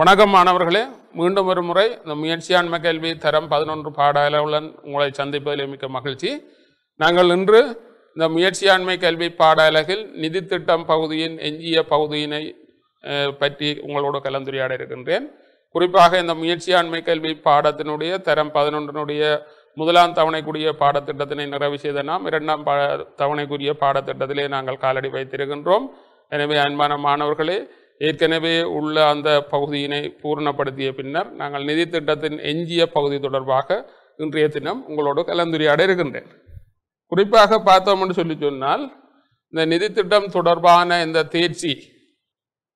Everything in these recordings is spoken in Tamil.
வணக்கம் மாணவர்களே மீண்டும் ஒரு முறை இந்த முயற்சியாண்மை கல்வி தரம் பதினொன்று பாடலுடன் உங்களை சந்திப்பதில் மிக்க மகிழ்ச்சி நாங்கள் இன்று இந்த முயற்சியாண்மை கல்வி பாடலகில் நிதி திட்டம் பகுதியின் எஞ்சிய பகுதியினை பற்றி உங்களோடு கலந்துரையாட இருக்கின்றேன் குறிப்பாக இந்த முயற்சியாண்மை கல்வி பாடத்தினுடைய தரம் பதினொன்றினுடைய முதலாம் தவணைக்குரிய பாடத்திட்டத்தினை நிறைவு செய்த நாம் இரண்டாம் பா தவணைக்குரிய பாடத்திட்டத்திலே நாங்கள் காலடி வைத்திருக்கின்றோம் எனவே அன்பான மாணவர்களே ஏற்கனவே உள்ள அந்த பகுதியினை பூர்ணப்படுத்திய பின்னர் நாங்கள் நிதி திட்டத்தின் எஞ்சிய பகுதி தொடர்பாக இன்றைய தினம் உங்களோடு கலந்துரையாட இருக்கின்றேன் குறிப்பாக பார்த்தோம் என்று சொல்லி சொன்னால் இந்த நிதி திட்டம் தொடர்பான இந்த தேர்ச்சி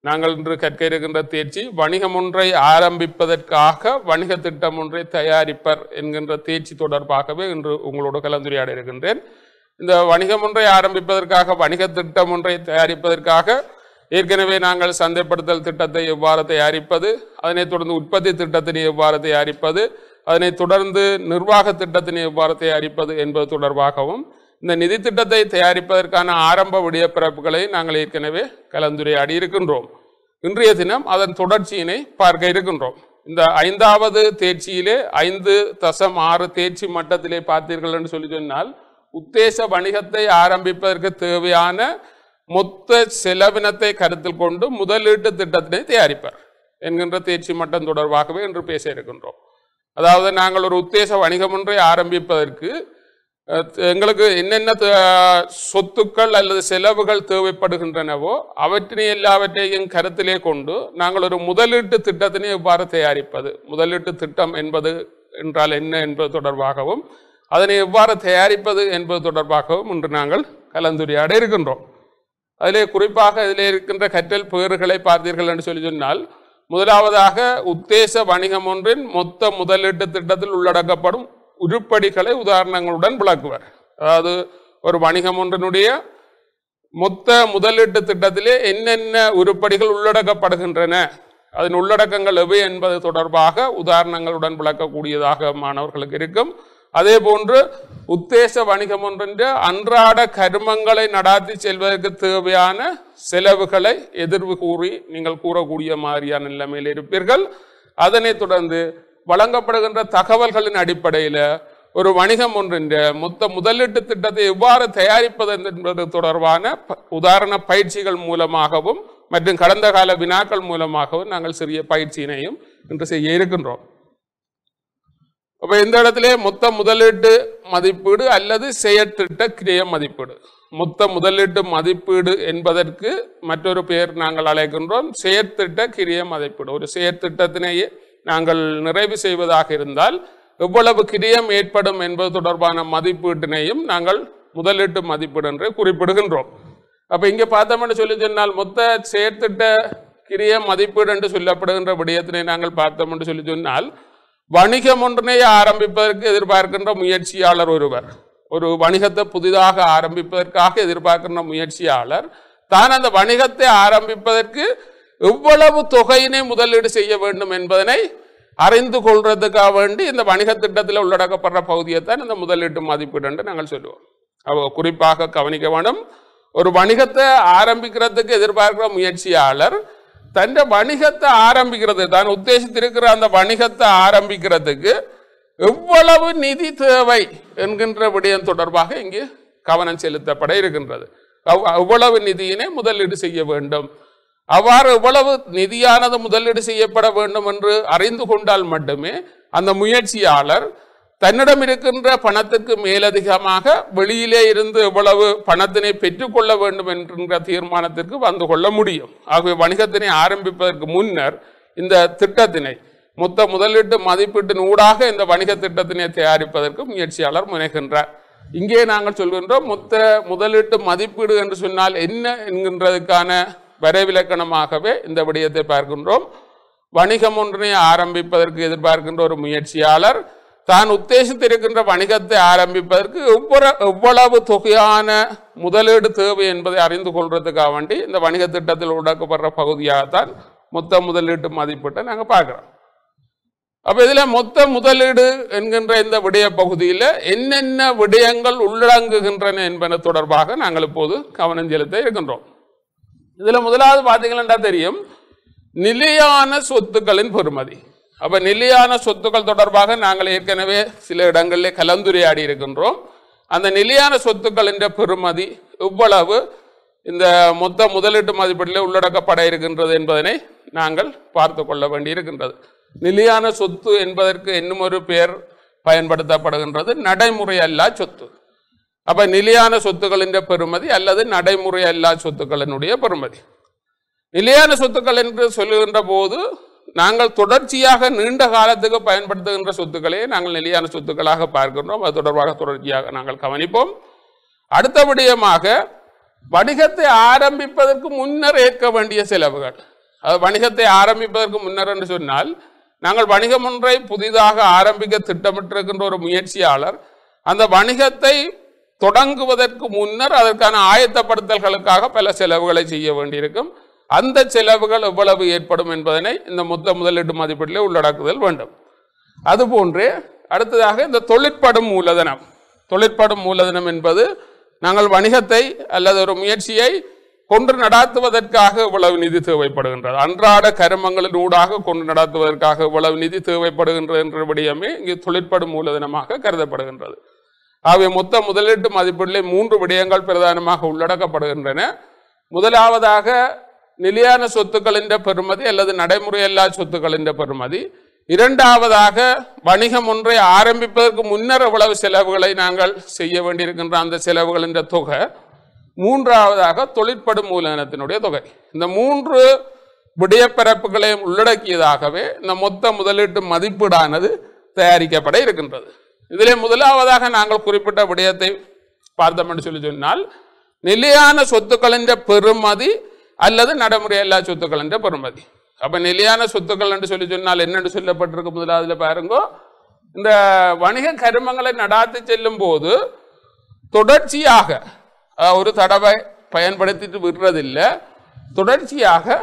நாங்கள் இன்று கற்க இருக்கின்ற தேர்ச்சி வணிகம் ஒன்றை ஆரம்பிப்பதற்காக வணிக திட்டம் ஒன்றை தயாரிப்பர் என்கின்ற தேர்ச்சி தொடர்பாகவே இன்று உங்களோடு கலந்துரையாட இருக்கின்றேன் இந்த வணிகம் ஒன்றை ஆரம்பிப்பதற்காக வணிக திட்டம் ஒன்றை தயாரிப்பதற்காக ஏற்கனவே நாங்கள் சந்தைப்படுத்தல் திட்டத்தை எவ்வாறு தயாரிப்பது அதனைத் தொடர்ந்து உற்பத்தி திட்டத்தினை எவ்வாறு தயாரிப்பது அதனைத் தொடர்ந்து நிர்வாக திட்டத்தினை எவ்வாறு தயாரிப்பது என்பது தொடர்பாகவும் இந்த நிதி திட்டத்தை தயாரிப்பதற்கான ஆரம்ப விடியப்பிறப்புகளை நாங்கள் ஏற்கனவே கலந்துரையாடி இருக்கின்றோம் இன்றைய தினம் அதன் தொடர்ச்சியினை பார்க்க இருக்கின்றோம் இந்த ஐந்தாவது தேர்ச்சியிலே ஐந்து தசம் ஆறு தேர்ச்சி மட்டத்திலே பார்த்தீர்கள் என்று சொல்லி சொன்னால் உத்தேச வணிகத்தை ஆரம்பிப்பதற்கு தேவையான மொத்த செலவினத்தை கருத்தில் கொண்டு முதலீட்டு திட்டத்தினை தயாரிப்பார் என்கின்ற தேர்ச்சி மட்டம் தொடர்பாகவே இன்று பேச இருக்கின்றோம் அதாவது நாங்கள் ஒரு உத்தேச வணிகம் ஒன்றை ஆரம்பிப்பதற்கு எங்களுக்கு என்னென்ன சொத்துக்கள் அல்லது செலவுகள் தேவைப்படுகின்றனவோ அவற்றினை எல்லாவற்றையும் கருத்திலே கொண்டு நாங்கள் ஒரு முதலீட்டு திட்டத்தினை எவ்வாறு தயாரிப்பது முதலீட்டு திட்டம் என்பது என்றால் என்ன என்பது தொடர்பாகவும் அதனை எவ்வாறு தயாரிப்பது என்பது தொடர்பாகவும் இன்று நாங்கள் கலந்துரையாட இருக்கின்றோம் அதிலே குறிப்பாக இதில் இருக்கின்ற கற்றல் பேறுகளை பார்த்தீர்கள் என்று சொல்லி சொன்னால் முதலாவதாக உத்தேச வணிகம் ஒன்றின் மொத்த முதலீட்டு திட்டத்தில் உள்ளடக்கப்படும் உருப்படிகளை உதாரணங்களுடன் விளக்குவர் அதாவது ஒரு வணிகம் ஒன்றினுடைய மொத்த முதலீட்டு திட்டத்திலே என்னென்ன உருப்படிகள் உள்ளடக்கப்படுகின்றன அதன் உள்ளடக்கங்கள் எவை என்பது தொடர்பாக உதாரணங்களுடன் விளக்கக்கூடியதாக மாணவர்களுக்கு இருக்கும் அதே போன்று உத்தேச வணிகம் ஒன்றின் அன்றாட கர்மங்களை நடாத்தி செல்வதற்கு தேவையான செலவுகளை எதிர்வு கூறி நீங்கள் கூறக்கூடிய மாதிரியான நிலைமையில் இருப்பீர்கள் அதனைத் தொடர்ந்து வழங்கப்படுகின்ற தகவல்களின் அடிப்படையில் ஒரு வணிகம் ஒன்றின் மொத்த முதலீட்டு திட்டத்தை எவ்வாறு தயாரிப்பது என்பது தொடர்பான உதாரண பயிற்சிகள் மூலமாகவும் மற்றும் கடந்த கால வினாக்கள் மூலமாகவும் நாங்கள் சிறிய பயிற்சியினையும் இன்று செய்ய இருக்கின்றோம் அப்போ இந்த இடத்துல மொத்த முதலீட்டு மதிப்பீடு அல்லது செயற்திட்ட கிரிய மதிப்பீடு மொத்த முதலீட்டு மதிப்பீடு என்பதற்கு மற்றொரு பெயர் நாங்கள் அழைக்கின்றோம் செயற்திட்ட கிரிய மதிப்பீடு ஒரு செயற்திட்டத்தினையே நாங்கள் நிறைவு செய்வதாக இருந்தால் எவ்வளவு கிரியம் ஏற்படும் என்பது தொடர்பான மதிப்பீட்டினையும் நாங்கள் முதலீட்டு மதிப்பீடு என்று குறிப்பிடுகின்றோம் அப்போ இங்கே பார்த்தோம்னு சொல்லி சொன்னால் மொத்த செயற்திட்ட கிரிய மதிப்பீடு என்று சொல்லப்படுகின்ற விடயத்தினை நாங்கள் பார்த்தோம் என்று சொல்லி சொன்னால் வணிகம் ஒன்றினை ஆரம்பிப்பதற்கு எதிர்பார்க்கின்ற முயற்சியாளர் ஒருவர் ஒரு வணிகத்தை புதிதாக ஆரம்பிப்பதற்காக எதிர்பார்க்கின்ற முயற்சியாளர் தான் அந்த வணிகத்தை ஆரம்பிப்பதற்கு எவ்வளவு தொகையினை முதலீடு செய்ய வேண்டும் என்பதனை அறிந்து கொள்றதுக்காக வேண்டி இந்த வணிக திட்டத்தில் உள்ளடக்கப்படுற பகுதியை தான் இந்த முதலீட்டு மதிப்பீடு என்று நாங்கள் சொல்லுவோம் அவ குறிப்பாக கவனிக்க வேண்டும் ஒரு வணிகத்தை ஆரம்பிக்கிறதுக்கு எதிர்பார்க்கிற முயற்சியாளர் தன் வணிகத்தை ஆரம்பிக்கிறது தான் உத்தேசித்திருக்கிற அந்த வணிகத்தை ஆரம்பிக்கிறதுக்கு எவ்வளவு நிதி தேவை என்கின்ற விடயம் தொடர்பாக இங்கு கவனம் செலுத்தப்பட இருக்கின்றது அவ்வளவு நிதியினை முதலீடு செய்ய வேண்டும் அவ்வாறு எவ்வளவு நிதியானது முதலீடு செய்யப்பட வேண்டும் என்று அறிந்து கொண்டால் மட்டுமே அந்த முயற்சியாளர் தன்னிடம் இருக்கின்ற பணத்துக்கு மேலதிகமாக வெளியிலே இருந்து எவ்வளவு பணத்தினை பெற்றுக்கொள்ள வேண்டும் என்கின்ற தீர்மானத்திற்கு வந்து கொள்ள முடியும் ஆகவே வணிகத்தினை ஆரம்பிப்பதற்கு முன்னர் இந்த திட்டத்தினை மொத்த முதலீட்டு மதிப்பீட்டின் ஊடாக இந்த வணிக திட்டத்தினை தயாரிப்பதற்கு முயற்சியாளர் முனைகின்றார் இங்கே நாங்கள் சொல்கின்றோம் மொத்த முதலீட்டு மதிப்பீடு என்று சொன்னால் என்ன என்கின்றதுக்கான வரைவிலக்கணமாகவே இந்த விடயத்தை பார்க்கின்றோம் வணிகம் ஒன்றினை ஆரம்பிப்பதற்கு எதிர்பார்க்கின்ற ஒரு முயற்சியாளர் தான் உத்தேசித்திருக்கின்ற வணிகத்தை ஆரம்பிப்பதற்கு எவ்வளவு தொகையான முதலீடு தேவை என்பதை அறிந்து கொள்றதுக்காக வேண்டி இந்த வணிக திட்டத்தில் உடக்கப்படுற பகுதியாகத்தான் மொத்த முதலீட்டு மதிப்பீட்டை நாங்கள் பார்க்குறோம் அப்போ இதில் மொத்த முதலீடு என்கின்ற இந்த விடய பகுதியில் என்னென்ன விடயங்கள் உள்ளடங்குகின்றன என்பன தொடர்பாக நாங்கள் இப்போது கவனம் செலுத்த இருக்கின்றோம் இதில் முதலாவது பார்த்தீங்களா தெரியும் நிலையான சொத்துக்களின் பெறுமதி அப்போ நிலையான சொத்துக்கள் தொடர்பாக நாங்கள் ஏற்கனவே சில இடங்களில் கலந்துரையாடி இருக்கின்றோம் அந்த நிலையான சொத்துக்கள் என்ற பெருமதி எவ்வளவு இந்த மொத்த முதலீட்டு மதிப்பீட்டிலே உள்ளடக்கப்பட இருக்கின்றது என்பதனை நாங்கள் பார்த்து கொள்ள வேண்டியிருக்கின்றது நிலையான சொத்து என்பதற்கு இன்னும் ஒரு பெயர் பயன்படுத்தப்படுகின்றது நடைமுறை அல்லா சொத்து அப்போ நிலையான சொத்துக்களின் பெருமதி அல்லது நடைமுறை அல்லா சொத்துக்களினுடைய பெருமதி நிலையான சொத்துக்கள் என்று சொல்லுகின்ற போது நாங்கள் தொடர்ச்சியாக நீண்ட காலத்துக்கு பயன்படுத்துகின்ற சொத்துக்களே நாங்கள் நிலையான சொத்துக்களாக பார்க்கின்றோம் அது தொடர்பாக தொடர்ச்சியாக நாங்கள் கவனிப்போம் அடுத்தபடியமாக வணிகத்தை ஆரம்பிப்பதற்கு முன்னர் ஏற்க வேண்டிய செலவுகள் அது வணிகத்தை ஆரம்பிப்பதற்கு முன்னர் என்று சொன்னால் நாங்கள் வணிகம் ஒன்றை புதிதாக ஆரம்பிக்க திட்டமிட்டிருக்கின்ற ஒரு முயற்சியாளர் அந்த வணிகத்தை தொடங்குவதற்கு முன்னர் அதற்கான ஆயத்தப்படுத்தல்களுக்காக பல செலவுகளை செய்ய வேண்டியிருக்கும் அந்த செலவுகள் எவ்வளவு ஏற்படும் என்பதனை இந்த மொத்த முதலீட்டு மதிப்பீட்டிலே உள்ளடக்குதல் வேண்டும் அதுபோன்று அடுத்ததாக இந்த தொழிற்படும் மூலதனம் தொழிற்படும் மூலதனம் என்பது நாங்கள் வணிகத்தை அல்லது ஒரு முயற்சியை கொண்டு நடாத்துவதற்காக இவ்வளவு நிதி தேவைப்படுகின்றது அன்றாட கருமங்களின் ஊடாக கொண்டு நடாத்துவதற்காக இவ்வளவு நிதி தேவைப்படுகின்றது என்ற விடயமே இங்கு தொழிற்படும் மூலதனமாக கருதப்படுகின்றது ஆகவே மொத்த முதலீட்டு மதிப்பீட்டிலே மூன்று விடயங்கள் பிரதானமாக உள்ளடக்கப்படுகின்றன முதலாவதாக நிலையான സ്വത്തുക്കളിൻ്റെ പെരുമതി அல்லது നടമുറയല്ലാ சொத்துக்களின் பெருமதி இரண்டாவதாக வணிகம் ஒன்றை ஆரம்பிப்பதற்கு முன்னர் எவ்வளவு செலவுகளை நாங்கள் செய்ய வேண்டியிருக்கின்ற அந்த செலவுகளின் தொகை மூன்றாவதாக தொழிற்படும் மூலதனத்தினுடைய தொகை இந்த மூன்று விடயப்பரப்புகளையும் உள்ளடக்கியதாகவே இந்த மொத்த முதலீட்டு மதிப்பீடானது தயாரிக்கப்பட இருக்கின்றது இதிலே முதலாவதாக நாங்கள் குறிப்பிட்ட விடயத்தை பார்த்தோம் என்று சொல்லி சொன்னால் நிலையான சொத்துக்களின் பெருமதி அல்லது நடைமுறை எல்லா சொத்துக்கள் என்ற பெருமதி அப்போ நிலையான சொத்துக்கள் என்று சொல்லி சொன்னால் என்னென்று சொல்லப்பட்டிருக்கு முதலாவதுல பாருங்கோ இந்த வணிக கருமங்களை நடாத்தி செல்லும் போது தொடர்ச்சியாக ஒரு தடவை பயன்படுத்திட்டு விடுறதில்லை தொடர்ச்சியாக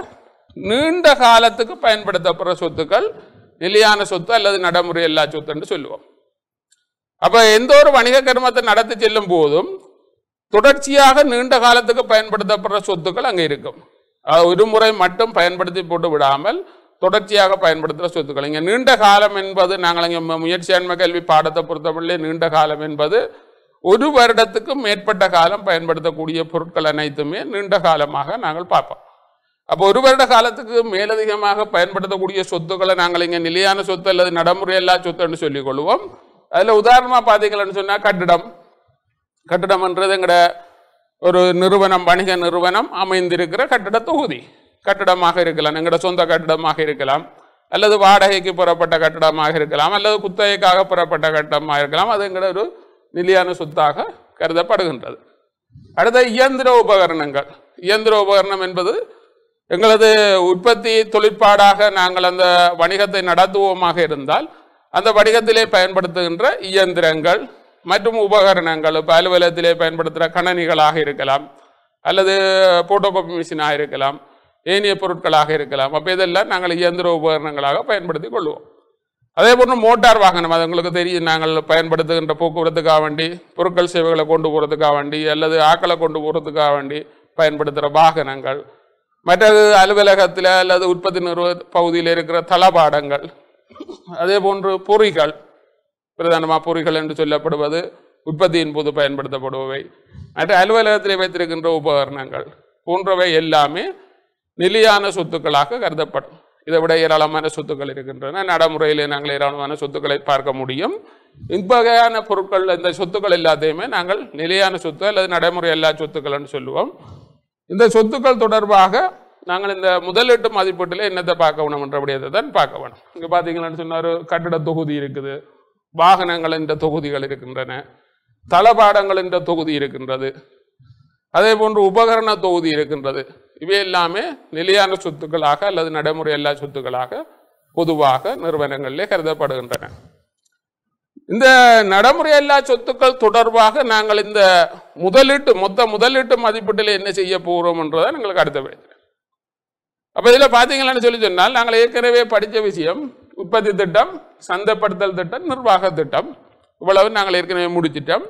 நீண்ட காலத்துக்கு பயன்படுத்தப்படுற சொத்துக்கள் நிலையான சொத்து அல்லது நடைமுறை எல்லா சொத்துன்னு சொல்லுவோம் அப்போ எந்த ஒரு வணிக கருமத்தை நடத்தி செல்லும் போதும் தொடர்ச்சியாக நீண்ட காலத்துக்கு பயன்படுத்தப்படுற சொத்துக்கள் அங்கே இருக்கும் ஒரு முறை மட்டும் பயன்படுத்தி போட்டு விடாமல் தொடர்ச்சியாக பயன்படுத்துகிற சொத்துக்கள் இங்கே நீண்ட காலம் என்பது நாங்கள் இங்கே முயற்சியாண்மை கல்வி பாடத்தை பொறுத்தவரையிலே நீண்ட காலம் என்பது ஒரு வருடத்துக்கும் மேற்பட்ட காலம் பயன்படுத்தக்கூடிய பொருட்கள் அனைத்துமே நீண்ட காலமாக நாங்கள் பார்ப்போம் அப்போ ஒரு வருட காலத்துக்கு மேலதிகமாக பயன்படுத்தக்கூடிய சொத்துக்களை நாங்கள் இங்கே நிலையான சொத்து அல்லது நடைமுறை எல்லா சொத்துன்னு சொல்லிக் கொள்வோம் அதில் உதாரணமாக பார்த்தீங்கன்னு சொன்னால் கட்டிடம் என்றது எங்களோட ஒரு நிறுவனம் வணிக நிறுவனம் அமைந்திருக்கிற கட்டிட தொகுதி கட்டிடமாக இருக்கலாம் எங்களோட சொந்த கட்டிடமாக இருக்கலாம் அல்லது வாடகைக்கு புறப்பட்ட கட்டிடமாக இருக்கலாம் அல்லது குத்தகைக்காக புறப்பட்ட கட்டிடமாக இருக்கலாம் அது எங்களோட ஒரு நிலையான சொத்தாக கருதப்படுகின்றது அடுத்த இயந்திர உபகரணங்கள் இயந்திர உபகரணம் என்பது எங்களது உற்பத்தி தொழிற்பாடாக நாங்கள் அந்த வணிகத்தை நடத்துவோமாக இருந்தால் அந்த வணிகத்திலே பயன்படுத்துகின்ற இயந்திரங்கள் மற்றும் உபகரணங்கள் இப்போ அலுவலகத்திலே பயன்படுத்துகிற கணனிகளாக இருக்கலாம் அல்லது போட்டோ காப்பி மிஷினாக இருக்கலாம் ஏனிய பொருட்களாக இருக்கலாம் அப்போ இதெல்லாம் நாங்கள் இயந்திர உபகரணங்களாக பயன்படுத்தி கொள்வோம் அதே போன்று மோட்டார் வாகனம் அது உங்களுக்கு தெரியும் நாங்கள் பயன்படுத்துகின்ற போக்குவரத்துக்காக வேண்டி பொருட்கள் சேவைகளை கொண்டு போகிறதுக்காக வேண்டி அல்லது ஆக்களை கொண்டு போகிறதுக்காக வேண்டி பயன்படுத்துகிற வாகனங்கள் மற்றது அலுவலகத்தில் அல்லது உற்பத்தி நிறுவ பகுதியில் இருக்கிற தளபாடங்கள் அதே போன்று பொறிகள் பிரதானமாக பொறிகள் என்று சொல்லப்படுவது உற்பத்தியின் போது பயன்படுத்தப்படுபவை மற்ற அலுவலகத்தில் வைத்திருக்கின்ற உபகரணங்கள் போன்றவை எல்லாமே நிலையான சொத்துக்களாக கருதப்படும் இதை விட ஏராளமான சொத்துக்கள் இருக்கின்றன நடைமுறையில் நாங்கள் ஏராளமான சொத்துக்களை பார்க்க முடியும் இவ்வகையான பொருட்கள் இந்த சொத்துக்கள் எல்லாத்தையுமே நாங்கள் நிலையான சொத்து அல்லது நடைமுறை எல்லா சொத்துக்கள்னு சொல்லுவோம் இந்த சொத்துக்கள் தொடர்பாக நாங்கள் இந்த முதலீட்டு மதிப்பீட்டில் என்னத்தை பார்க்க வேணும் என்றபடியதை தான் பார்க்க வேணும் இங்கே பார்த்தீங்களான்னு சொன்னார் கட்டிட தொகுதி இருக்குது வாகனங்கள் என்ற தொகுதிகள் இருக்கின்றன தளபாடங்கள் என்ற தொகுதி இருக்கின்றது அதே போன்று உபகரண தொகுதி இருக்கின்றது இவை எல்லாமே நிலையான சொத்துக்களாக அல்லது நடைமுறை எல்லா சொத்துக்களாக பொதுவாக நிறுவனங்களிலே கருதப்படுகின்றன இந்த நடைமுறை எல்லா சொத்துக்கள் தொடர்பாக நாங்கள் இந்த முதலீட்டு மொத்த முதலீட்டு மதிப்பீட்டில் என்ன செய்ய போகிறோம் என்றுதான் எங்களுக்கு அடுத்த வேண்டும் அப்போ இதில் பார்த்தீங்களான்னு சொல்லி சொன்னால் நாங்கள் ஏற்கனவே படித்த விஷயம் உற்பத்தி திட்டம் சந்தைப்படுத்தல் திட்டம் நிர்வாக திட்டம் இவ்வளவு நாங்கள் ஏற்கனவே முடிச்சிட்டோம்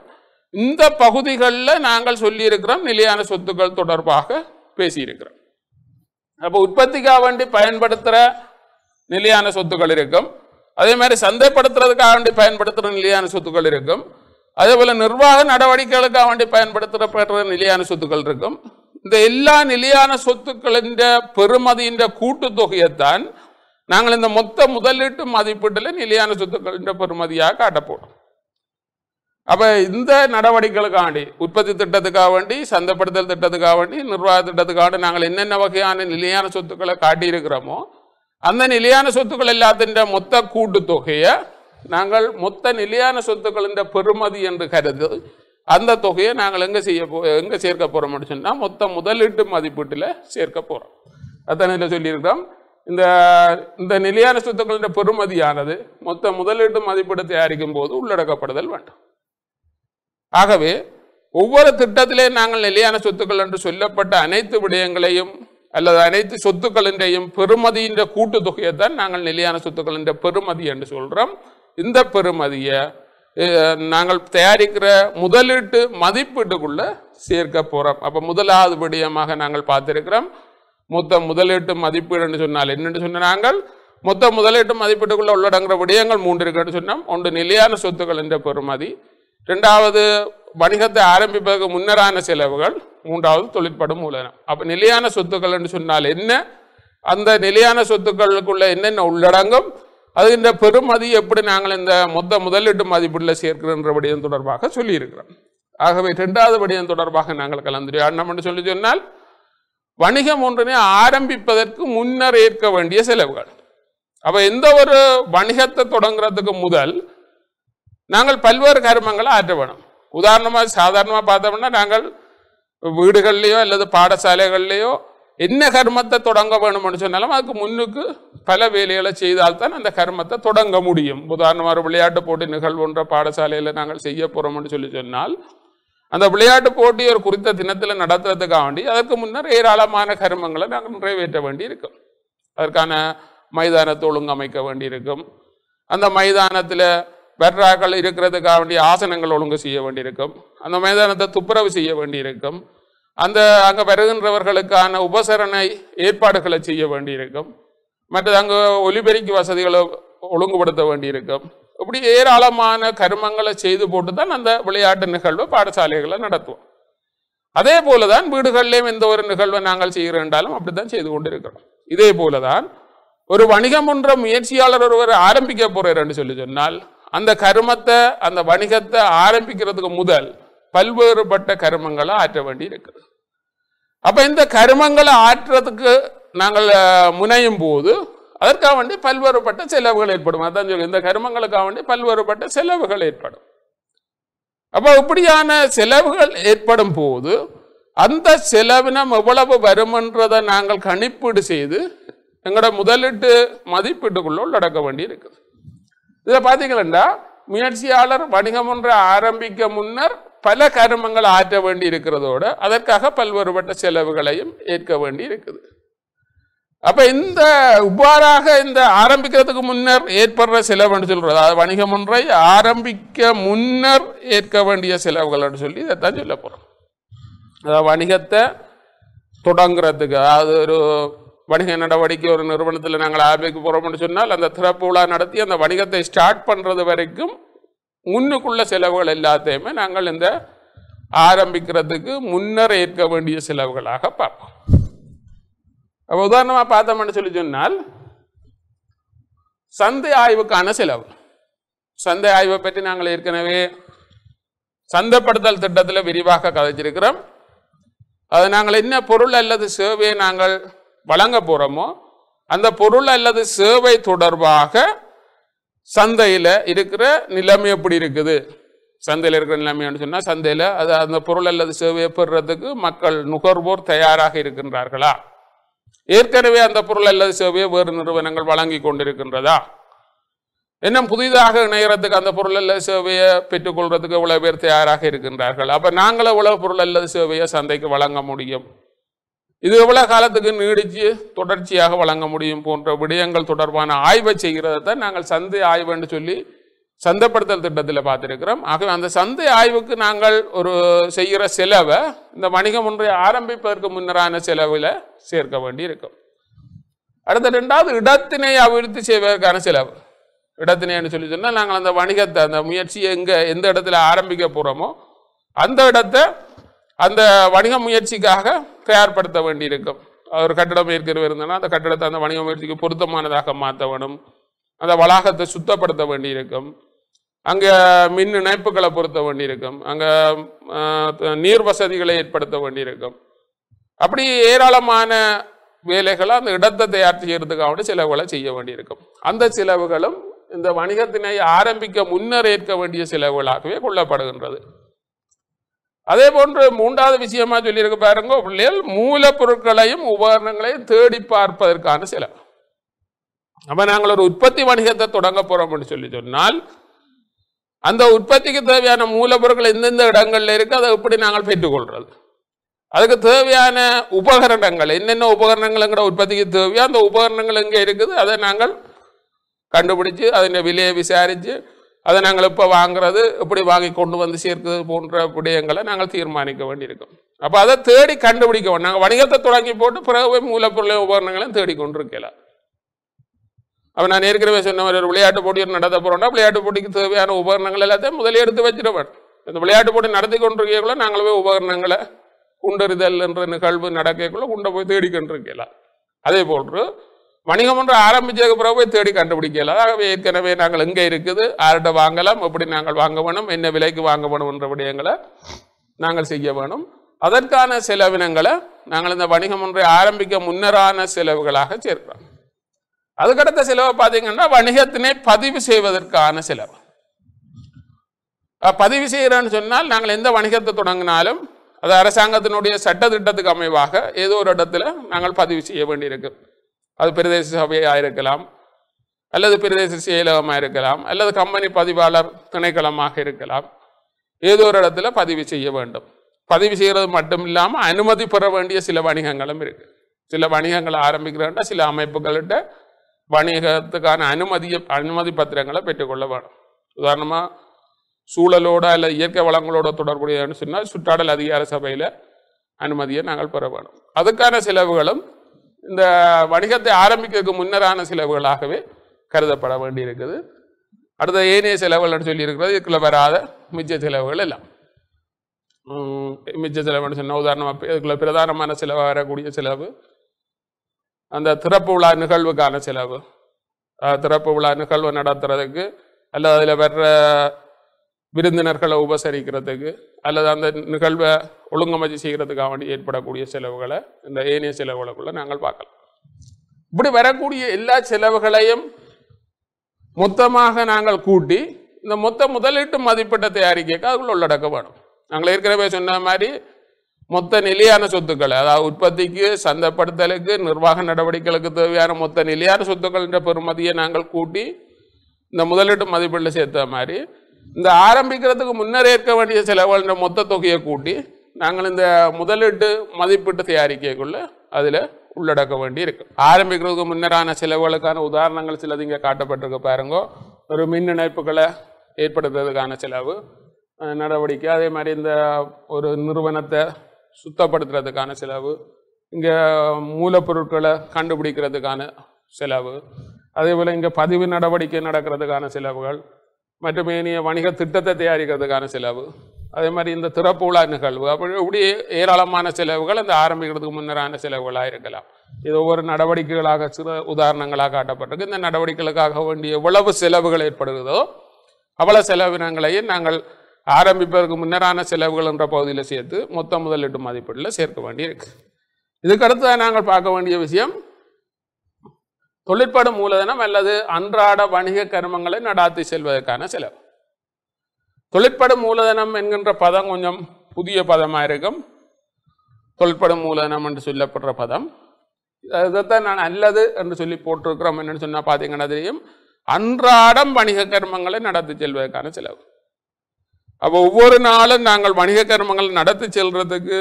இந்த பகுதிகளில் நாங்கள் சொல்லியிருக்கிறோம் நிலையான சொத்துக்கள் தொடர்பாக பேசியிருக்கிறோம் அப்போ உற்பத்திக்காக வேண்டி பயன்படுத்துகிற நிலையான சொத்துக்கள் இருக்கும் அதே மாதிரி சந்தைப்படுத்துறதுக்காக வேண்டி பயன்படுத்துகிற நிலையான சொத்துக்கள் இருக்கும் அதே போல் நிர்வாக நடவடிக்கைகளுக்காக வேண்டி பயன்படுத்தப்படுற நிலையான சொத்துக்கள் இருக்கும் இந்த எல்லா நிலையான சொத்துக்களின் பெருமதியின் கூட்டுத்தொகையைத்தான் நாங்கள் இந்த மொத்த முதலீட்டு மதிப்பீட்டில் நிலையான சொத்துக்களின் பெறுமதியாக காட்டப்போம் அப்போ இந்த நடவடிக்கைகளுக்காண்டி உற்பத்தி திட்டத்துக்காக வேண்டி சந்தைப்படுத்தல் திட்டத்துக்காக வேண்டி நிர்வாக திட்டத்துக்காக நாங்கள் என்னென்ன வகையான நிலையான சொத்துக்களை காட்டியிருக்கிறோமோ அந்த நிலையான சொத்துக்கள் எல்லாத்தின் மொத்த கூட்டுத்தொகையை நாங்கள் மொத்த நிலையான சொத்துக்களின் பெறுமதி என்று கருது அந்த தொகையை நாங்கள் எங்கே செய்ய போ எங்கே சேர்க்க அப்படின்னு சொன்னால் மொத்த முதலீட்டு மதிப்பீட்டில் சேர்க்க போகிறோம் அத்தனை சொல்லியிருக்கிறோம் இந்த இந்த நிலையான சொத்துக்களின் பெறுமதியானது மொத்த முதலீட்டு மதிப்பீடு தயாரிக்கும் போது உள்ளடக்கப்படுதல் வேண்டும் ஆகவே ஒவ்வொரு திட்டத்திலே நாங்கள் நிலையான சொத்துக்கள் என்று சொல்லப்பட்ட அனைத்து விடயங்களையும் அல்லது அனைத்து சொத்துக்களின்றையும் பெருமதியின் கூட்டு தொகையை தான் நாங்கள் நிலையான சொத்துக்களின் பெருமதி என்று சொல்கிறோம் இந்த பெருமதியை நாங்கள் தயாரிக்கிற முதலீட்டு மதிப்பீட்டுக்குள்ளே சேர்க்க போகிறோம் அப்போ முதலாவது விடயமாக நாங்கள் பார்த்துருக்கிறோம் மொத்த முதலீட்டு மதிப்பீடு என்று சொன்னால் என்னென்று சொன்ன நாங்கள் மொத்த முதலீட்டு மதிப்பீட்டுக்குள்ள உள்ளடங்குற விடயங்கள் மூன்று இருக்குன்னு சொன்னோம் ஒன்று நிலையான சொத்துக்கள் என்ற பெருமதி ரெண்டாவது வணிகத்தை ஆரம்பிப்பதற்கு முன்னரான செலவுகள் மூன்றாவது தொழிற்படும் மூலதனம் அப்போ நிலையான சொத்துக்கள் என்று சொன்னால் என்ன அந்த நிலையான சொத்துக்களுக்குள்ள என்னென்ன உள்ளடங்கும் அது இந்த பெருமதி எப்படி நாங்கள் இந்த மொத்த முதலீட்டு மதிப்பீட்டில் சேர்க்கிறோன்ற விடயம் தொடர்பாக சொல்லியிருக்கிறோம் ஆகவே ரெண்டாவது விடயம் தொடர்பாக நாங்கள் கலந்துரையாடணும் என்று சொல்லி சொன்னால் வணிகம் ஒன்றினை ஆரம்பிப்பதற்கு முன்னர் ஏற்க வேண்டிய செலவுகள் அப்போ எந்த ஒரு வணிகத்தை தொடங்குறதுக்கு முதல் நாங்கள் பல்வேறு கருமங்களை ஆற்ற வேணும் உதாரணமாக சாதாரணமாக பார்த்தோம்னா நாங்கள் வீடுகள்லையோ அல்லது பாடசாலைகள்லையோ என்ன கர்மத்தை தொடங்க வேணும்னு சொன்னாலும் அதுக்கு முன்னுக்கு பல வேலைகளை செய்தால்தான் அந்த கர்மத்தை தொடங்க முடியும் உதாரணமாக விளையாட்டு போட்டி நிகழ்வுன்ற பாடசாலையில் நாங்கள் செய்ய போகிறோம்னு சொல்லி சொன்னால் அந்த விளையாட்டு போட்டி ஒரு குறித்த தினத்தில் நடத்துறதுக்காக வேண்டி அதற்கு முன்னர் ஏராளமான கருமங்களை நாங்கள் நிறைவேற்ற வேண்டி இருக்கும் அதற்கான மைதானத்தை ஒழுங்கமைக்க வேண்டியிருக்கும் அந்த மைதானத்தில் பெட்ராக்கள் இருக்கிறதுக்காக வேண்டிய ஆசனங்கள் ஒழுங்கு செய்ய வேண்டியிருக்கும் அந்த மைதானத்தை துப்புரவு செய்ய வேண்டியிருக்கும் அந்த அங்கே வருகின்றவர்களுக்கான உபசரண ஏற்பாடுகளை செய்ய வேண்டியிருக்கும் மற்றது அங்கே ஒலிபெருக்கி வசதிகளை ஒழுங்குபடுத்த வேண்டியிருக்கும் இப்படி ஏராளமான கருமங்களை செய்து போட்டு தான் அந்த விளையாட்டு நிகழ்வு பாடசாலைகளை நடத்துவோம் அதே போலதான் தான் வீடுகளிலேயும் எந்த ஒரு நிகழ்வை நாங்கள் செய்கிறேன்றாலும் அப்படித்தான் செய்து கொண்டிருக்கிறோம் இதே போலதான் தான் ஒரு வணிகம் என்ற முயற்சியாளர் ஒருவர் ஆரம்பிக்க போறாருன்னு சொல்லி சொன்னால் அந்த கருமத்தை அந்த வணிகத்தை ஆரம்பிக்கிறதுக்கு முதல் பல்வேறுபட்ட கருமங்களை ஆற்ற வேண்டி இருக்குது அப்போ இந்த கருமங்களை ஆற்றுறதுக்கு நாங்கள் முனையும் போது அதற்காக வேண்டி பல்வேறுபட்ட செலவுகள் ஏற்படும் அதான் சொல்லி இந்த கருமங்களுக்காக வேண்டி பல்வேறுபட்ட செலவுகள் ஏற்படும் அப்போ இப்படியான செலவுகள் ஏற்படும் போது அந்த செலவினம் எவ்வளவு வருமென்றதை நாங்கள் கணிப்பீடு செய்து எங்களோட முதலீட்டு மதிப்பீட்டுக்குள்ளே உள்ளடக்க வேண்டி இருக்குது இதை பார்த்தீங்களா முயற்சியாளர் வணிகம் ஒன்றை ஆரம்பிக்க முன்னர் பல கருமங்கள் ஆற்ற வேண்டி இருக்கிறதோடு அதற்காக பல்வேறுபட்ட செலவுகளையும் ஏற்க வேண்டி இருக்குது அப்போ இந்த இவ்வாறாக இந்த ஆரம்பிக்கிறதுக்கு முன்னர் ஏற்படுற செலவுன்னு சொல்கிறது அதாவது வணிகம் ஒன்றை ஆரம்பிக்க முன்னர் ஏற்க வேண்டிய செலவுகள்னு சொல்லி இதைத்தான் சொல்ல போகிறோம் அதாவது வணிகத்தை தொடங்குறதுக்கு அதாவது ஒரு வணிக நடவடிக்கை ஒரு நிறுவனத்தில் நாங்கள் ஆரம்பிக்க போகிறோம்னு சொன்னால் அந்த திறப்பு விழா நடத்தி அந்த வணிகத்தை ஸ்டார்ட் பண்ணுறது வரைக்கும் முன்னுக்குள்ள செலவுகள் எல்லாத்தையுமே நாங்கள் இந்த ஆரம்பிக்கிறதுக்கு முன்னர் ஏற்க வேண்டிய செலவுகளாக பார்ப்போம் அப்போ உதாரணமாக பார்த்தோம்னு சொல்லி சொன்னால் சந்தை ஆய்வுக்கான செலவு சந்தை ஆய்வை பற்றி நாங்கள் ஏற்கனவே சந்தைப்படுத்தல் திட்டத்தில் விரிவாக கதைச்சிருக்கிறோம் அது நாங்கள் என்ன பொருள் அல்லது சேவையை நாங்கள் வழங்க போகிறோமோ அந்த பொருள் அல்லது சேவை தொடர்பாக சந்தையில் இருக்கிற நிலைமை எப்படி இருக்குது சந்தையில் இருக்கிற நிலைமைன்னு சொன்னால் சந்தையில் அது அந்த பொருள் அல்லது சேவையை பெறுறதுக்கு மக்கள் நுகர்வோர் தயாராக இருக்கின்றார்களா ஏற்கனவே அந்த பொருள் அல்லது சேவையை வேறு நிறுவனங்கள் வழங்கி கொண்டிருக்கின்றதா இன்னும் புதிதாக இணையறதுக்கு அந்த பொருள் அல்லது சேவையை பெற்றுக்கொள்றதுக்கு இவ்வளவு பேர் தயாராக இருக்கின்றார்கள் அப்போ நாங்கள இவ்வளவு பொருள் அல்லது சேவையை சந்தைக்கு வழங்க முடியும் இது எவ்வளவு காலத்துக்கு நீடித்து தொடர்ச்சியாக வழங்க முடியும் போன்ற விடயங்கள் தொடர்பான ஆய்வை செய்கிறத தான் நாங்கள் சந்தை ஆய்வுன்னு சொல்லி சந்தைப்படுத்தல் திட்டத்தில் பார்த்துருக்கிறோம் ஆகவே அந்த சந்தை ஆய்வுக்கு நாங்கள் ஒரு செய்கிற செலவை இந்த வணிகம் ஒன்றை ஆரம்பிப்பதற்கு முன்னரான செலவில் சேர்க்க வேண்டி இருக்கும் அடுத்த ரெண்டாவது இடத்தினை அபிவிருத்தி செய்வதற்கான செலவு இடத்தினைன்னு சொல்லி சொன்னால் நாங்கள் அந்த வணிகத்தை அந்த முயற்சியை எங்கே எந்த இடத்துல ஆரம்பிக்க போகிறோமோ அந்த இடத்தை அந்த வணிக முயற்சிக்காக தயார்படுத்த வேண்டியிருக்கும் ஒரு கட்டிடம் ஏற்கனவே இருந்ததுன்னா அந்த கட்டிடத்தை அந்த வணிக முயற்சிக்கு பொருத்தமானதாக மாற்ற வேணும் அந்த வளாகத்தை சுத்தப்படுத்த வேண்டியிருக்கும் அங்கே மின் இணைப்புகளை பொருத்த வேண்டியிருக்கும் அங்கே நீர் வசதிகளை ஏற்படுத்த வேண்டியிருக்கும் அப்படி ஏராளமான வேலைகளை அந்த இடத்தை தயார் செய்யறதுக்காக செலவுகளை செய்ய வேண்டியிருக்கும் அந்த செலவுகளும் இந்த வணிகத்தினை ஆரம்பிக்க முன்னர் ஏற்க வேண்டிய செலவுகளாகவே கொள்ளப்படுகின்றது அதே போன்று மூன்றாவது விஷயமா சொல்லியிருக்க பாருங்க பிள்ளைகள் மூலப்பொருட்களையும் உபகரணங்களையும் தேடி பார்ப்பதற்கான செலவு அப்போ நாங்கள் ஒரு உற்பத்தி வணிகத்தை தொடங்க போறோம் சொல்லி சொன்னால் அந்த உற்பத்திக்கு தேவையான மூலப்பொருட்கள் எந்தெந்த இடங்களில் இருக்குது அதை எப்படி நாங்கள் பெற்றுக்கொள்கிறது அதுக்கு தேவையான உபகரணங்கள் என்னென்ன உபகரணங்கள் எங்கட உற்பத்திக்கு தேவையோ அந்த உபகரணங்கள் எங்கே இருக்குது அதை நாங்கள் கண்டுபிடிச்சு அதன் விலையை விசாரித்து அதை நாங்கள் இப்போ வாங்குறது எப்படி வாங்கி கொண்டு வந்து சேர்க்கிறது போன்ற விடயங்களை நாங்கள் தீர்மானிக்க வேண்டியிருக்கோம் அப்போ அதை தேடி கண்டுபிடிக்க நாங்கள் வணிகத்தை தொடங்கி போட்டு பிறகு மூலப்பொருளையும் உபகரணங்களையும் தேடிக்கொண்டிருக்கலாம் அப்போ நான் ஏற்கனவே சொன்ன மாதிரி ஒரு விளையாட்டு போட்டி நடத்த போகிறோம்னா விளையாட்டு போட்டிக்கு தேவையான உபகரணங்கள் எல்லாத்தையும் முதலே எடுத்து வச்சிருவேன் இந்த விளையாட்டு போட்டி நடத்தி கொண்டிருக்கக்குள்ள நாங்களே உபகரணங்களை குண்டறிதல் என்ற நிகழ்வு நடக்கக்குள்ள குண்டை போய் கண்டிருக்கலாம் அதே போன்று வணிகம் ஒன்று ஆரம்பித்ததுக்கு பிறகு போய் தேடி கண்டுபிடிக்கலாம் ஆகவே ஏற்கனவே நாங்கள் எங்கே இருக்குது ஆர்ட வாங்கலாம் எப்படி நாங்கள் வாங்க வேணும் என்ன விலைக்கு வாங்க வேணும் என்ற விடயங்களை நாங்கள் செய்ய வேணும் அதற்கான செலவினங்களை நாங்கள் இந்த வணிகம் ஒன்றை ஆரம்பிக்க முன்னரான செலவுகளாக சேர்க்கிறோம் அதுக்கடுத்த செலவு பார்த்தீங்கன்னா வணிகத்தினை பதிவு செய்வதற்கான செலவு பதிவு செய்கிறேன்னு சொன்னால் நாங்கள் எந்த வணிகத்தை தொடங்கினாலும் அது அரசாங்கத்தினுடைய சட்ட திட்டத்துக்கு அமைவாக ஏதோ ஒரு இடத்துல நாங்கள் பதிவு செய்ய வேண்டியிருக்கு அது பிரதேச சபையாக இருக்கலாம் அல்லது பிரதேச செயலகமாக இருக்கலாம் அல்லது கம்பெனி பதிவாளர் திணைக்களமாக இருக்கலாம் ஏதோ ஒரு இடத்துல பதிவு செய்ய வேண்டும் பதிவு செய்கிறது மட்டும் இல்லாமல் அனுமதி பெற வேண்டிய சில வணிகங்களும் இருக்குது சில வணிகங்களை ஆரம்பிக்கிறேன்னா சில அமைப்புகள்கிட்ட வணிகத்துக்கான அனுமதியை அனுமதி பத்திரங்களை பெற்றுக்கொள்ள வேணும் உதாரணமாக சூழலோட அல்ல இயற்கை வளங்களோட தொடர்புடைய சொன்னால் சுற்றாடல் அதிகார சபையில் அனுமதியை நாங்கள் பெற வேணும் அதுக்கான செலவுகளும் இந்த வணிகத்தை ஆரம்பிக்கிறதுக்கு முன்னரான செலவுகளாகவே கருதப்பட வேண்டியிருக்குது அடுத்த ஏனைய செலவுகள்னு சொல்லியிருக்கிறது இதுக்குள்ள வராத மிச்ச செலவுகள் எல்லாம் மிச்ச செலவுன்னு சொன்னால் உதாரணமாக இதுக்குள்ள பிரதானமான செலவாக வரக்கூடிய செலவு அந்த திறப்பு விழா நிகழ்வுக்கான செலவு திறப்பு விழா நிகழ்வு நடத்துறதுக்கு அல்லது அதில் வர்ற விருந்தினர்களை உபசரிக்கிறதுக்கு அல்லது அந்த நிகழ்வை ஒழுங்கமைச்சு செய்கிறதுக்காக வேண்டி ஏற்படக்கூடிய செலவுகளை இந்த ஏனைய செலவுகளுக்குள்ள நாங்கள் பார்க்கலாம் இப்படி வரக்கூடிய எல்லா செலவுகளையும் மொத்தமாக நாங்கள் கூட்டி இந்த மொத்த முதலீட்டு மதிப்பீட்டை தயாரிக்க அதுக்குள்ள உள்ளடக்க வேணும் நாங்கள் ஏற்கனவே சொன்ன மாதிரி மொத்த நிலையான சொத்துக்கள் அதாவது உற்பத்திக்கு சந்தப்படுத்தலுக்கு நிர்வாக நடவடிக்கைகளுக்கு தேவையான மொத்த நிலையான சொத்துக்கள் என்ற பெருமதியை நாங்கள் கூட்டி இந்த முதலீட்டு மதிப்பீட்டில் சேர்த்த மாதிரி இந்த ஆரம்பிக்கிறதுக்கு முன்னர் ஏற்க வேண்டிய செலவுகள்ன்ற மொத்த தொகையை கூட்டி நாங்கள் இந்த முதலீட்டு மதிப்பீட்டு தயாரிக்கக்குள்ள அதில் உள்ளடக்க வேண்டி இருக்கு ஆரம்பிக்கிறதுக்கு முன்னரான செலவுகளுக்கான உதாரணங்கள் சிலது இங்கே காட்டப்பட்டிருக்க பாருங்க ஒரு மின் இணைப்புகளை ஏற்படுத்துறதுக்கான செலவு நடவடிக்கை அதே மாதிரி இந்த ஒரு நிறுவனத்தை சுத்தப்படுத்துறதுக்கான செலவு இங்கே மூலப்பொருட்களை கண்டுபிடிக்கிறதுக்கான செலவு அதே போல் இங்கே பதிவு நடவடிக்கை நடக்கிறதுக்கான செலவுகள் மற்றும் ஏனைய வணிக திட்டத்தை தயாரிக்கிறதுக்கான செலவு அதே மாதிரி இந்த திறப்பு உலா நிகழ்வு அப்படி இப்படி ஏராளமான செலவுகள் அந்த ஆரம்பிக்கிறதுக்கு முன்னரான செலவுகளாக இருக்கலாம் இது ஒவ்வொரு நடவடிக்கைகளாக சில உதாரணங்களாக காட்டப்பட்டிருக்கு இந்த நடவடிக்கைகளுக்காக வேண்டிய எவ்வளவு செலவுகள் ஏற்படுகிறதோ அவ்வளோ செலவினங்களையும் நாங்கள் ஆரம்பிப்பதற்கு முன்னரான செலவுகள் என்ற பகுதியில் சேர்த்து மொத்த முதலீட்டு மதிப்பீட்டில் சேர்க்க வேண்டியிருக்கு இதுக்கடுத்து நாங்கள் பார்க்க வேண்டிய விஷயம் தொழிற்பாடு மூலதனம் அல்லது அன்றாட வணிக கருமங்களை நடாத்தி செல்வதற்கான செலவு தொழிற்படும் மூலதனம் என்கின்ற பதம் கொஞ்சம் புதிய பதமாக இருக்கும் தொழிற்படும் மூலதனம் என்று சொல்லப்படுற பதம் இதைத்தான் நான் அல்லது என்று சொல்லி போட்டிருக்கிறோம் என்னென்னு சொன்னால் பார்த்தீங்கன்னா தெரியும் அன்றாடம் வணிக கர்மங்களை நடத்தி செல்வதற்கான செலவு அப்போ ஒவ்வொரு நாளும் நாங்கள் வணிக கர்மங்கள் நடத்தி செல்றதுக்கு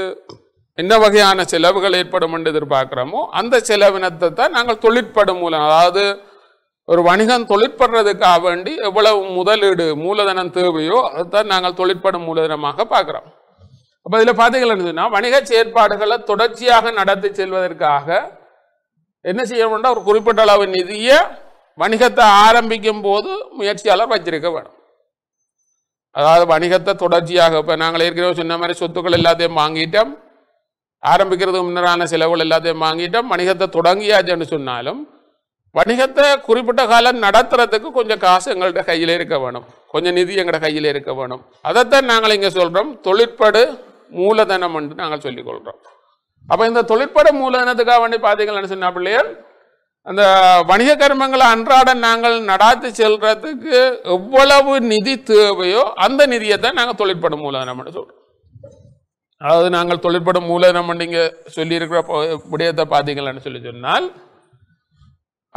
என்ன வகையான செலவுகள் ஏற்படும் என்று எதிர்பார்க்குறோமோ அந்த செலவினத்தை தான் நாங்கள் தொழிற்படும் மூலம் அதாவது ஒரு வணிகம் தொழிற்படுறதுக்காக வேண்டி எவ்வளவு முதலீடு மூலதனம் தேவையோ அதைத்தான் நாங்கள் தொழிற்படும் மூலதனமாக பார்க்குறோம் அப்போ இதில் பார்த்தீங்கன்னா வணிக செயற்பாடுகளை தொடர்ச்சியாக நடத்தி செல்வதற்காக என்ன செய்ய வேண்டாம் ஒரு குறிப்பிட்ட அளவு நிதியை வணிகத்தை ஆரம்பிக்கும் போது முயற்சியாளர் வச்சிருக்க வேணும் அதாவது வணிகத்தை தொடர்ச்சியாக இப்போ நாங்கள் ஏற்கனவே சொன்ன மாதிரி சொத்துக்கள் எல்லாத்தையும் வாங்கிட்டோம் ஆரம்பிக்கிறது முன்னரான செலவுகள் எல்லாத்தையும் வாங்கிட்டோம் வணிகத்தை தொடங்கியாச்சுன்னு சொன்னாலும் வணிகத்தை குறிப்பிட்ட காலம் நடத்துறதுக்கு கொஞ்சம் காசு எங்கள்கிட்ட கையில் இருக்க வேணும் கொஞ்சம் நிதி எங்கள்ட கையில் இருக்க வேணும் அதைத்தான் நாங்கள் இங்கே சொல்கிறோம் தொழிற்படு மூலதனம் என்று நாங்கள் சொல்லிக்கொள்கிறோம் அப்போ இந்த தொழிற்பட மூலதனத்துக்காக வேண்டி பார்த்தீங்கன்னு சொன்னா பிள்ளையர் அந்த வணிக கர்மங்களை அன்றாடம் நாங்கள் நடாத்து செல்றதுக்கு எவ்வளவு நிதி தேவையோ அந்த நிதியை தான் நாங்கள் தொழிற்பட மூலதனம்னு சொல்கிறோம் அதாவது நாங்கள் தொழிற்படும் மூலதனம் நீங்கள் சொல்லியிருக்கிற முடியத்தை பார்த்தீங்களான்னு சொல்லி சொன்னால்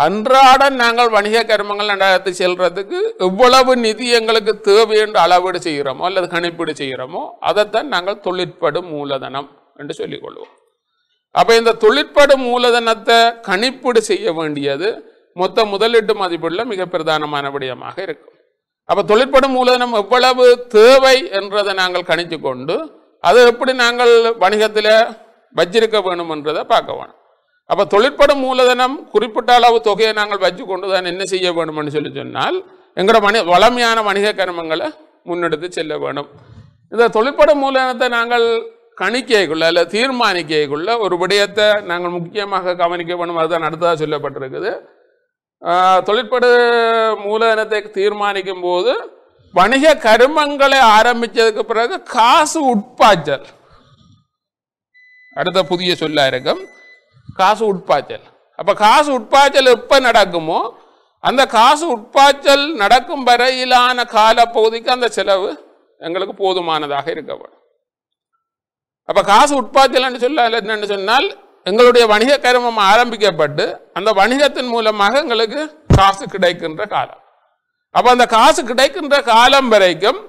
அன்றாடம் நாங்கள் வணிக கர்மங்கள் நடாத்தி செல்றதுக்கு எவ்வளவு நிதி எங்களுக்கு தேவை என்று அளவீடு செய்கிறோமோ அல்லது கணிப்பீடு செய்கிறோமோ அதைத்தான் நாங்கள் தொழிற்படும் மூலதனம் என்று சொல்லிக்கொள்வோம் அப்போ இந்த தொழிற்பாடு மூலதனத்தை கணிப்பீடு செய்ய வேண்டியது மொத்த முதலீட்டு மதிப்பீடில் மிக பிரதானமான விடயமாக இருக்கும் அப்போ தொழிற்படும் மூலதனம் எவ்வளவு தேவை என்றதை நாங்கள் கணித்து கொண்டு அதை எப்படி நாங்கள் வணிகத்தில் வச்சிருக்க வேணும் என்றதை பார்க்க வேணும் அப்போ தொழிற்படும் மூலதனம் குறிப்பிட்ட அளவு தொகையை நாங்கள் வச்சு கொண்டு தான் என்ன செய்ய வேணும்னு சொல்லி சொன்னால் எங்களோட மணி வளமையான வணிக கிரமங்களை முன்னெடுத்து செல்ல வேணும் இந்த தொழிற்படும் மூலதனத்தை நாங்கள் கணிக்கைக்குள்ள அல்ல தீர்மானிக்கைக்குள்ள ஒரு விடயத்தை நாங்கள் முக்கியமாக கவனிக்க வேண்டும் அதுதான் அடுத்ததாக சொல்லப்பட்டிருக்குது தொழிற்படு மூலதனத்தை தீர்மானிக்கும் போது வணிக கருமங்களை ஆரம்பித்ததுக்கு பிறகு காசு உட்பாச்சல் அடுத்த புதிய சொல்ல இருக்கும் காசு உட்பாச்சல் அப்போ காசு உட்பாச்சல் எப்போ நடக்குமோ அந்த காசு உட்பாச்சல் நடக்கும் வரையிலான காலப்பகுதிக்கு அந்த செலவு எங்களுக்கு போதுமானதாக இருக்கப்படும் அப்போ காசு என்று சொல்ல என்னன்னு சொன்னால் எங்களுடைய வணிக கருமம் ஆரம்பிக்கப்பட்டு அந்த வணிகத்தின் மூலமாக எங்களுக்கு காசு கிடைக்கின்ற காலம் அப்போ அந்த காசு கிடைக்கின்ற காலம் வரைக்கும்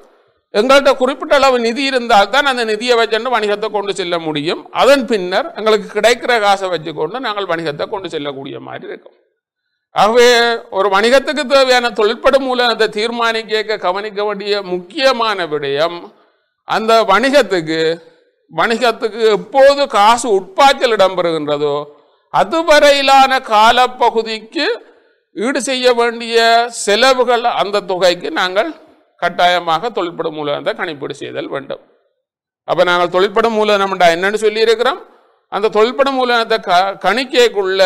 எங்கள்கிட்ட குறிப்பிட்ட அளவு நிதி இருந்தால் தான் அந்த நிதியை வச்சுட்டு வணிகத்தை கொண்டு செல்ல முடியும் அதன் பின்னர் எங்களுக்கு கிடைக்கிற காசை வச்சுக்கொண்டு நாங்கள் வணிகத்தை கொண்டு செல்லக்கூடிய மாதிரி இருக்கும் ஆகவே ஒரு வணிகத்துக்கு தேவையான தொழிற்படும் மூலத்தை தீர்மானிக்க கவனிக்க வேண்டிய முக்கியமான விடயம் அந்த வணிகத்துக்கு வணிகத்துக்கு எப்போது காசு உட்பாய்ச்சல் இடம்பெறுகின்றதோ அதுவரையிலான காலப்பகுதிக்கு ஈடு செய்ய வேண்டிய செலவுகள் அந்த தொகைக்கு நாங்கள் கட்டாயமாக தொழிற்படும் மூலதனத்தை கணிப்பீடு செய்தல் வேண்டும் அப்போ நாங்கள் தொழிற்படும் மூலதனம்டா என்னன்னு சொல்லியிருக்கிறோம் அந்த தொழிற்படும் மூலதனத்தை க கணிக்கைக்குள்ள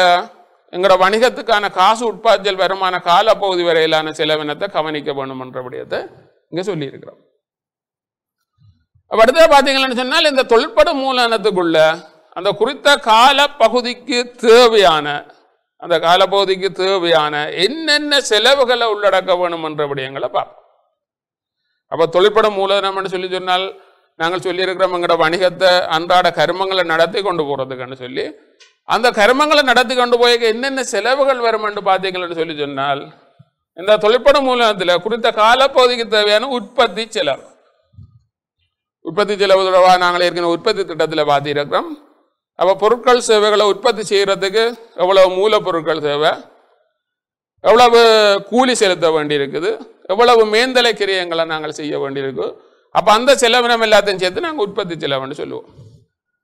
எங்களோட வணிகத்துக்கான காசு உட்பாத்தல் வருமான காலப்பகுதி வரையிலான செலவினத்தை கவனிக்க வேண்டும் என்ற இங்கே சொல்லியிருக்கிறோம் அடுத்த பார்த்தீங்கன்னு சொன்னால் இந்த தொல்படு மூலனத்துக்குள்ள அந்த குறித்த கால பகுதிக்கு தேவையான அந்த காலப்பகுதிக்கு தேவையான என்னென்ன செலவுகளை உள்ளடக்க வேணும் என்ற விடயங்களை பார்ப்போம் அப்போ தொழிற்பட மூலதனம்னு சொல்லி சொன்னால் நாங்கள் சொல்லியிருக்கிறோம் எங்களோட வணிகத்தை அன்றாட கர்மங்களை நடத்தி கொண்டு போகிறதுக்குன்னு சொல்லி அந்த கர்மங்களை நடத்தி கொண்டு போய் என்னென்ன செலவுகள் வரும் என்று சொல்லி சொன்னால் இந்த தொழிற்பட மூலதனத்தில் குறித்த காலப்பகுதிக்கு தேவையான உற்பத்தி செலவு உற்பத்தி செலவு தொடர்பாக நாங்கள் ஏற்கனவே உற்பத்தி திட்டத்தில் பார்த்துருக்கிறோம் அப்போ பொருட்கள் சேவைகளை உற்பத்தி செய்கிறதுக்கு எவ்வளவு மூலப்பொருட்கள் தேவை எவ்வளவு கூலி செலுத்த வேண்டியிருக்குது எவ்வளவு மேந்தலை கிரியங்களை நாங்கள் செய்ய வேண்டியிருக்கு அப்போ அந்த செலவினம் எல்லாத்தையும் சேர்த்து நாங்கள் உற்பத்தி செலவுன்னு சொல்லுவோம்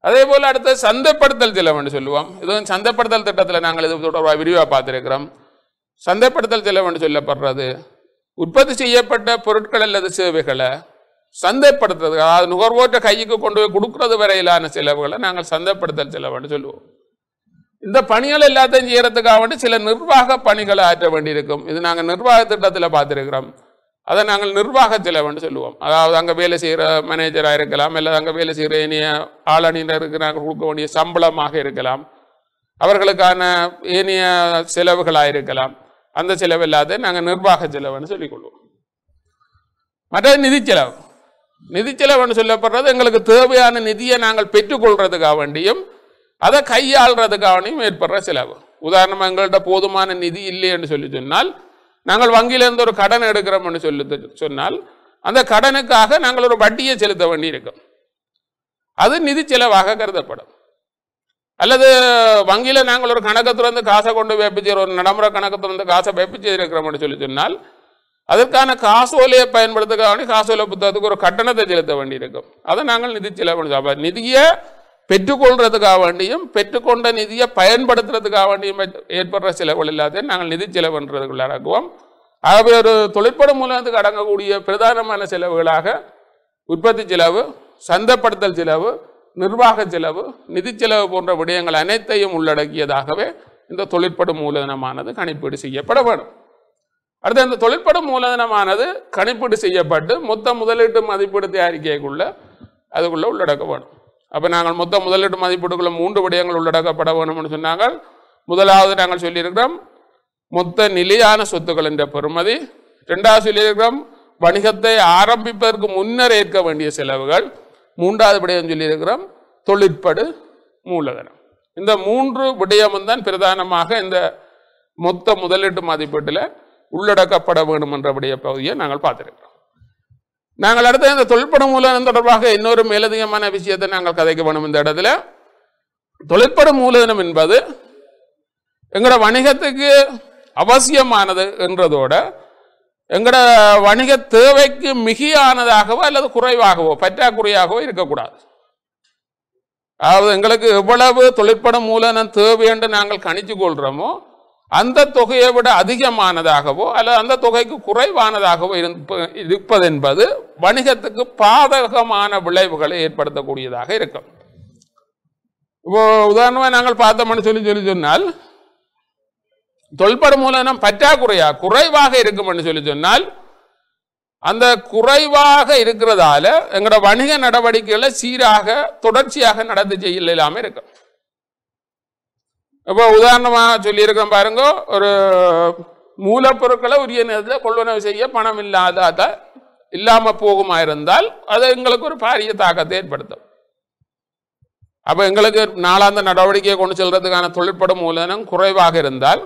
அதே போல் அடுத்த சந்தைப்படுத்தல் செலவுன்னு சொல்லுவோம் இதுவும் சந்தைப்படுத்தல் திட்டத்தில் நாங்கள் இது தொடர்பாக விரிவாக பார்த்துருக்கிறோம் சந்தைப்படுத்தல் செலவுன்னு சொல்லப்படுறது உற்பத்தி செய்யப்பட்ட பொருட்கள் அல்லது சேவைகளை சந்தைப்படுத்துறது அதாவது நுகர்வோற்ற கைக்கு கொண்டு போய் கொடுக்கறது வரையிலான செலவுகளை நாங்கள் சந்தைப்படுத்தல் செலவுன்னு சொல்லுவோம் இந்த பணிகள் எல்லாத்தையும் செய்யறதுக்காக வேண்டி சில நிர்வாக பணிகளை ஆற்ற வேண்டியிருக்கும் இது நாங்கள் நிர்வாக திட்டத்தில் பார்த்துருக்கிறோம் அதை நாங்கள் நிர்வாக செலவுன்னு சொல்லுவோம் அதாவது அங்கே வேலை செய்கிற மேனேஜராக இருக்கலாம் அல்லது அங்கே வேலை செய்கிற இனிய ஆளணியினருக்கு நாங்கள் கொடுக்க வேண்டிய சம்பளமாக இருக்கலாம் அவர்களுக்கான ஏனைய செலவுகளாக இருக்கலாம் அந்த செலவு இல்லாத நாங்கள் நிர்வாக செலவுன்னு சொல்லிக்கொள்வோம் மற்ற நிதி செலவு நிதிச்செலவுன்னு சொல்லப்படுறது எங்களுக்கு தேவையான நிதியை நாங்கள் பெற்றுக்கொள்றதுக்காக வேண்டியும் அதை வேண்டியும் ஏற்படுற செலவு உதாரணமாக எங்கள்கிட்ட போதுமான நிதி இல்லைன்னு சொல்லி சொன்னால் நாங்கள் வங்கியிலேருந்து ஒரு கடன் எடுக்கிறோம்னு சொல்லி சொன்னால் அந்த கடனுக்காக நாங்கள் ஒரு வட்டியை செலுத்த வேண்டி இருக்கும் அது நிதி செலவாக கருதப்படும் அல்லது வங்கியில் நாங்கள் ஒரு கணக்கத்திலிருந்து காசை கொண்டு வைப்பிச்சு ஒரு நடைமுறை கணக்கத்திலிருந்து காசை வைப்பிச்சு இருக்கிறோம்னு சொல்லி சொன்னால் அதற்கான காசோலையை பயன்படுத்துக்காக காசோலை புத்தகத்துக்கு ஒரு கட்டணத்தை செலுத்த வேண்டியிருக்கும் அதை நாங்கள் நிதி பண்ணுவோம் அப்போ நிதியை பெற்றுக்கொள்றதுக்காக வேண்டியும் பெற்றுக்கொண்ட நிதியை பயன்படுத்துறதுக்காக வேண்டியும் ஏற்படுற செலவுகள் இல்லாத நாங்கள் நிதி செலவுன்றதுக்குள்ளாக்குவோம் ஆகவே ஒரு தொழிற்பட மூலத்துக்கு அடங்கக்கூடிய பிரதானமான செலவுகளாக உற்பத்தி செலவு சந்தப்படுத்தல் செலவு நிர்வாக செலவு நிதி செலவு போன்ற விடயங்கள் அனைத்தையும் உள்ளடக்கியதாகவே இந்த தொழிற்படும் மூலதனமானது கணிப்பீடு செய்யப்பட வேண்டும் அடுத்து அந்த தொழிற்படும் மூலதனமானது கணிப்பீடு செய்யப்பட்டு மொத்த முதலீட்டு மதிப்பீடு தயாரிக்கைக்குள்ள அதுக்குள்ளே உள்ளடக்க வேணும் அப்போ நாங்கள் மொத்த முதலீட்டு மதிப்பீடுக்குள்ள மூன்று விடயங்கள் உள்ளடக்கப்பட வேணும்னு சொன்னாங்க முதலாவது நாங்கள் சொல்லியிருக்கிறோம் மொத்த நிலையான சொத்துக்கள் என்ற பெருமதி ரெண்டாவது சொல்லியிருக்கிறோம் வணிகத்தை ஆரம்பிப்பதற்கு முன்னர் ஏற்க வேண்டிய செலவுகள் மூன்றாவது விடயம் சொல்லியிருக்கிறோம் தொழிற்படு மூலதனம் இந்த மூன்று விடயமும் தான் பிரதானமாக இந்த மொத்த முதலீட்டு மதிப்பீட்டில் உள்ளடக்கப்பட வேண்டும் என்றபடிய பகுதியை நாங்கள் பார்த்துருக்கிறோம் நாங்கள் அடுத்த இந்த தொழிற்பட மூலதனம் தொடர்பாக இன்னொரு மேலதிகமான விஷயத்தை நாங்கள் கதைக்க வேணும் இந்த இடத்துல தொழிற்பட மூலதனம் என்பது எங்களோட வணிகத்துக்கு அவசியமானது என்றதோட எங்களோட வணிக தேவைக்கு மிகியானதாகவோ அல்லது குறைவாகவோ பற்றாக்குறையாகவோ இருக்கக்கூடாது அதாவது எங்களுக்கு எவ்வளவு தொழிற்பட மூலதனம் தேவை என்று நாங்கள் கணிச்சு கொள்கிறோமோ அந்த தொகையை விட அதிகமானதாகவோ அல்லது அந்த தொகைக்கு குறைவானதாகவோ இருப்பதென்பது வணிகத்துக்கு பாதகமான விளைவுகளை ஏற்படுத்தக்கூடியதாக இருக்கும் இப்போ உதாரணமாக நாங்கள் பார்த்தோம்னு சொல்லி சொல்லி சொன்னால் தொல்பட மூலனம் பற்றாக்குறையா குறைவாக இருக்கும்னு சொல்லி சொன்னால் அந்த குறைவாக இருக்கிறதால எங்களோட வணிக நடவடிக்கைகளை சீராக தொடர்ச்சியாக நடந்து செய்யலாமல் இருக்கும் அப்போ உதாரணமாக சொல்லியிருக்கேன் பாருங்க ஒரு மூலப்பொருட்களை உரிய நேரத்தில் கொள்வனவு செய்ய பணம் இல்லாத இல்லாமல் போகுமா இருந்தால் அது எங்களுக்கு ஒரு பாரிய தாக்கத்தை ஏற்படுத்தும் அப்போ எங்களுக்கு நாளாந்த நடவடிக்கையை கொண்டு செல்றதுக்கான தொழிற்பட மூலதனம் குறைவாக இருந்தால்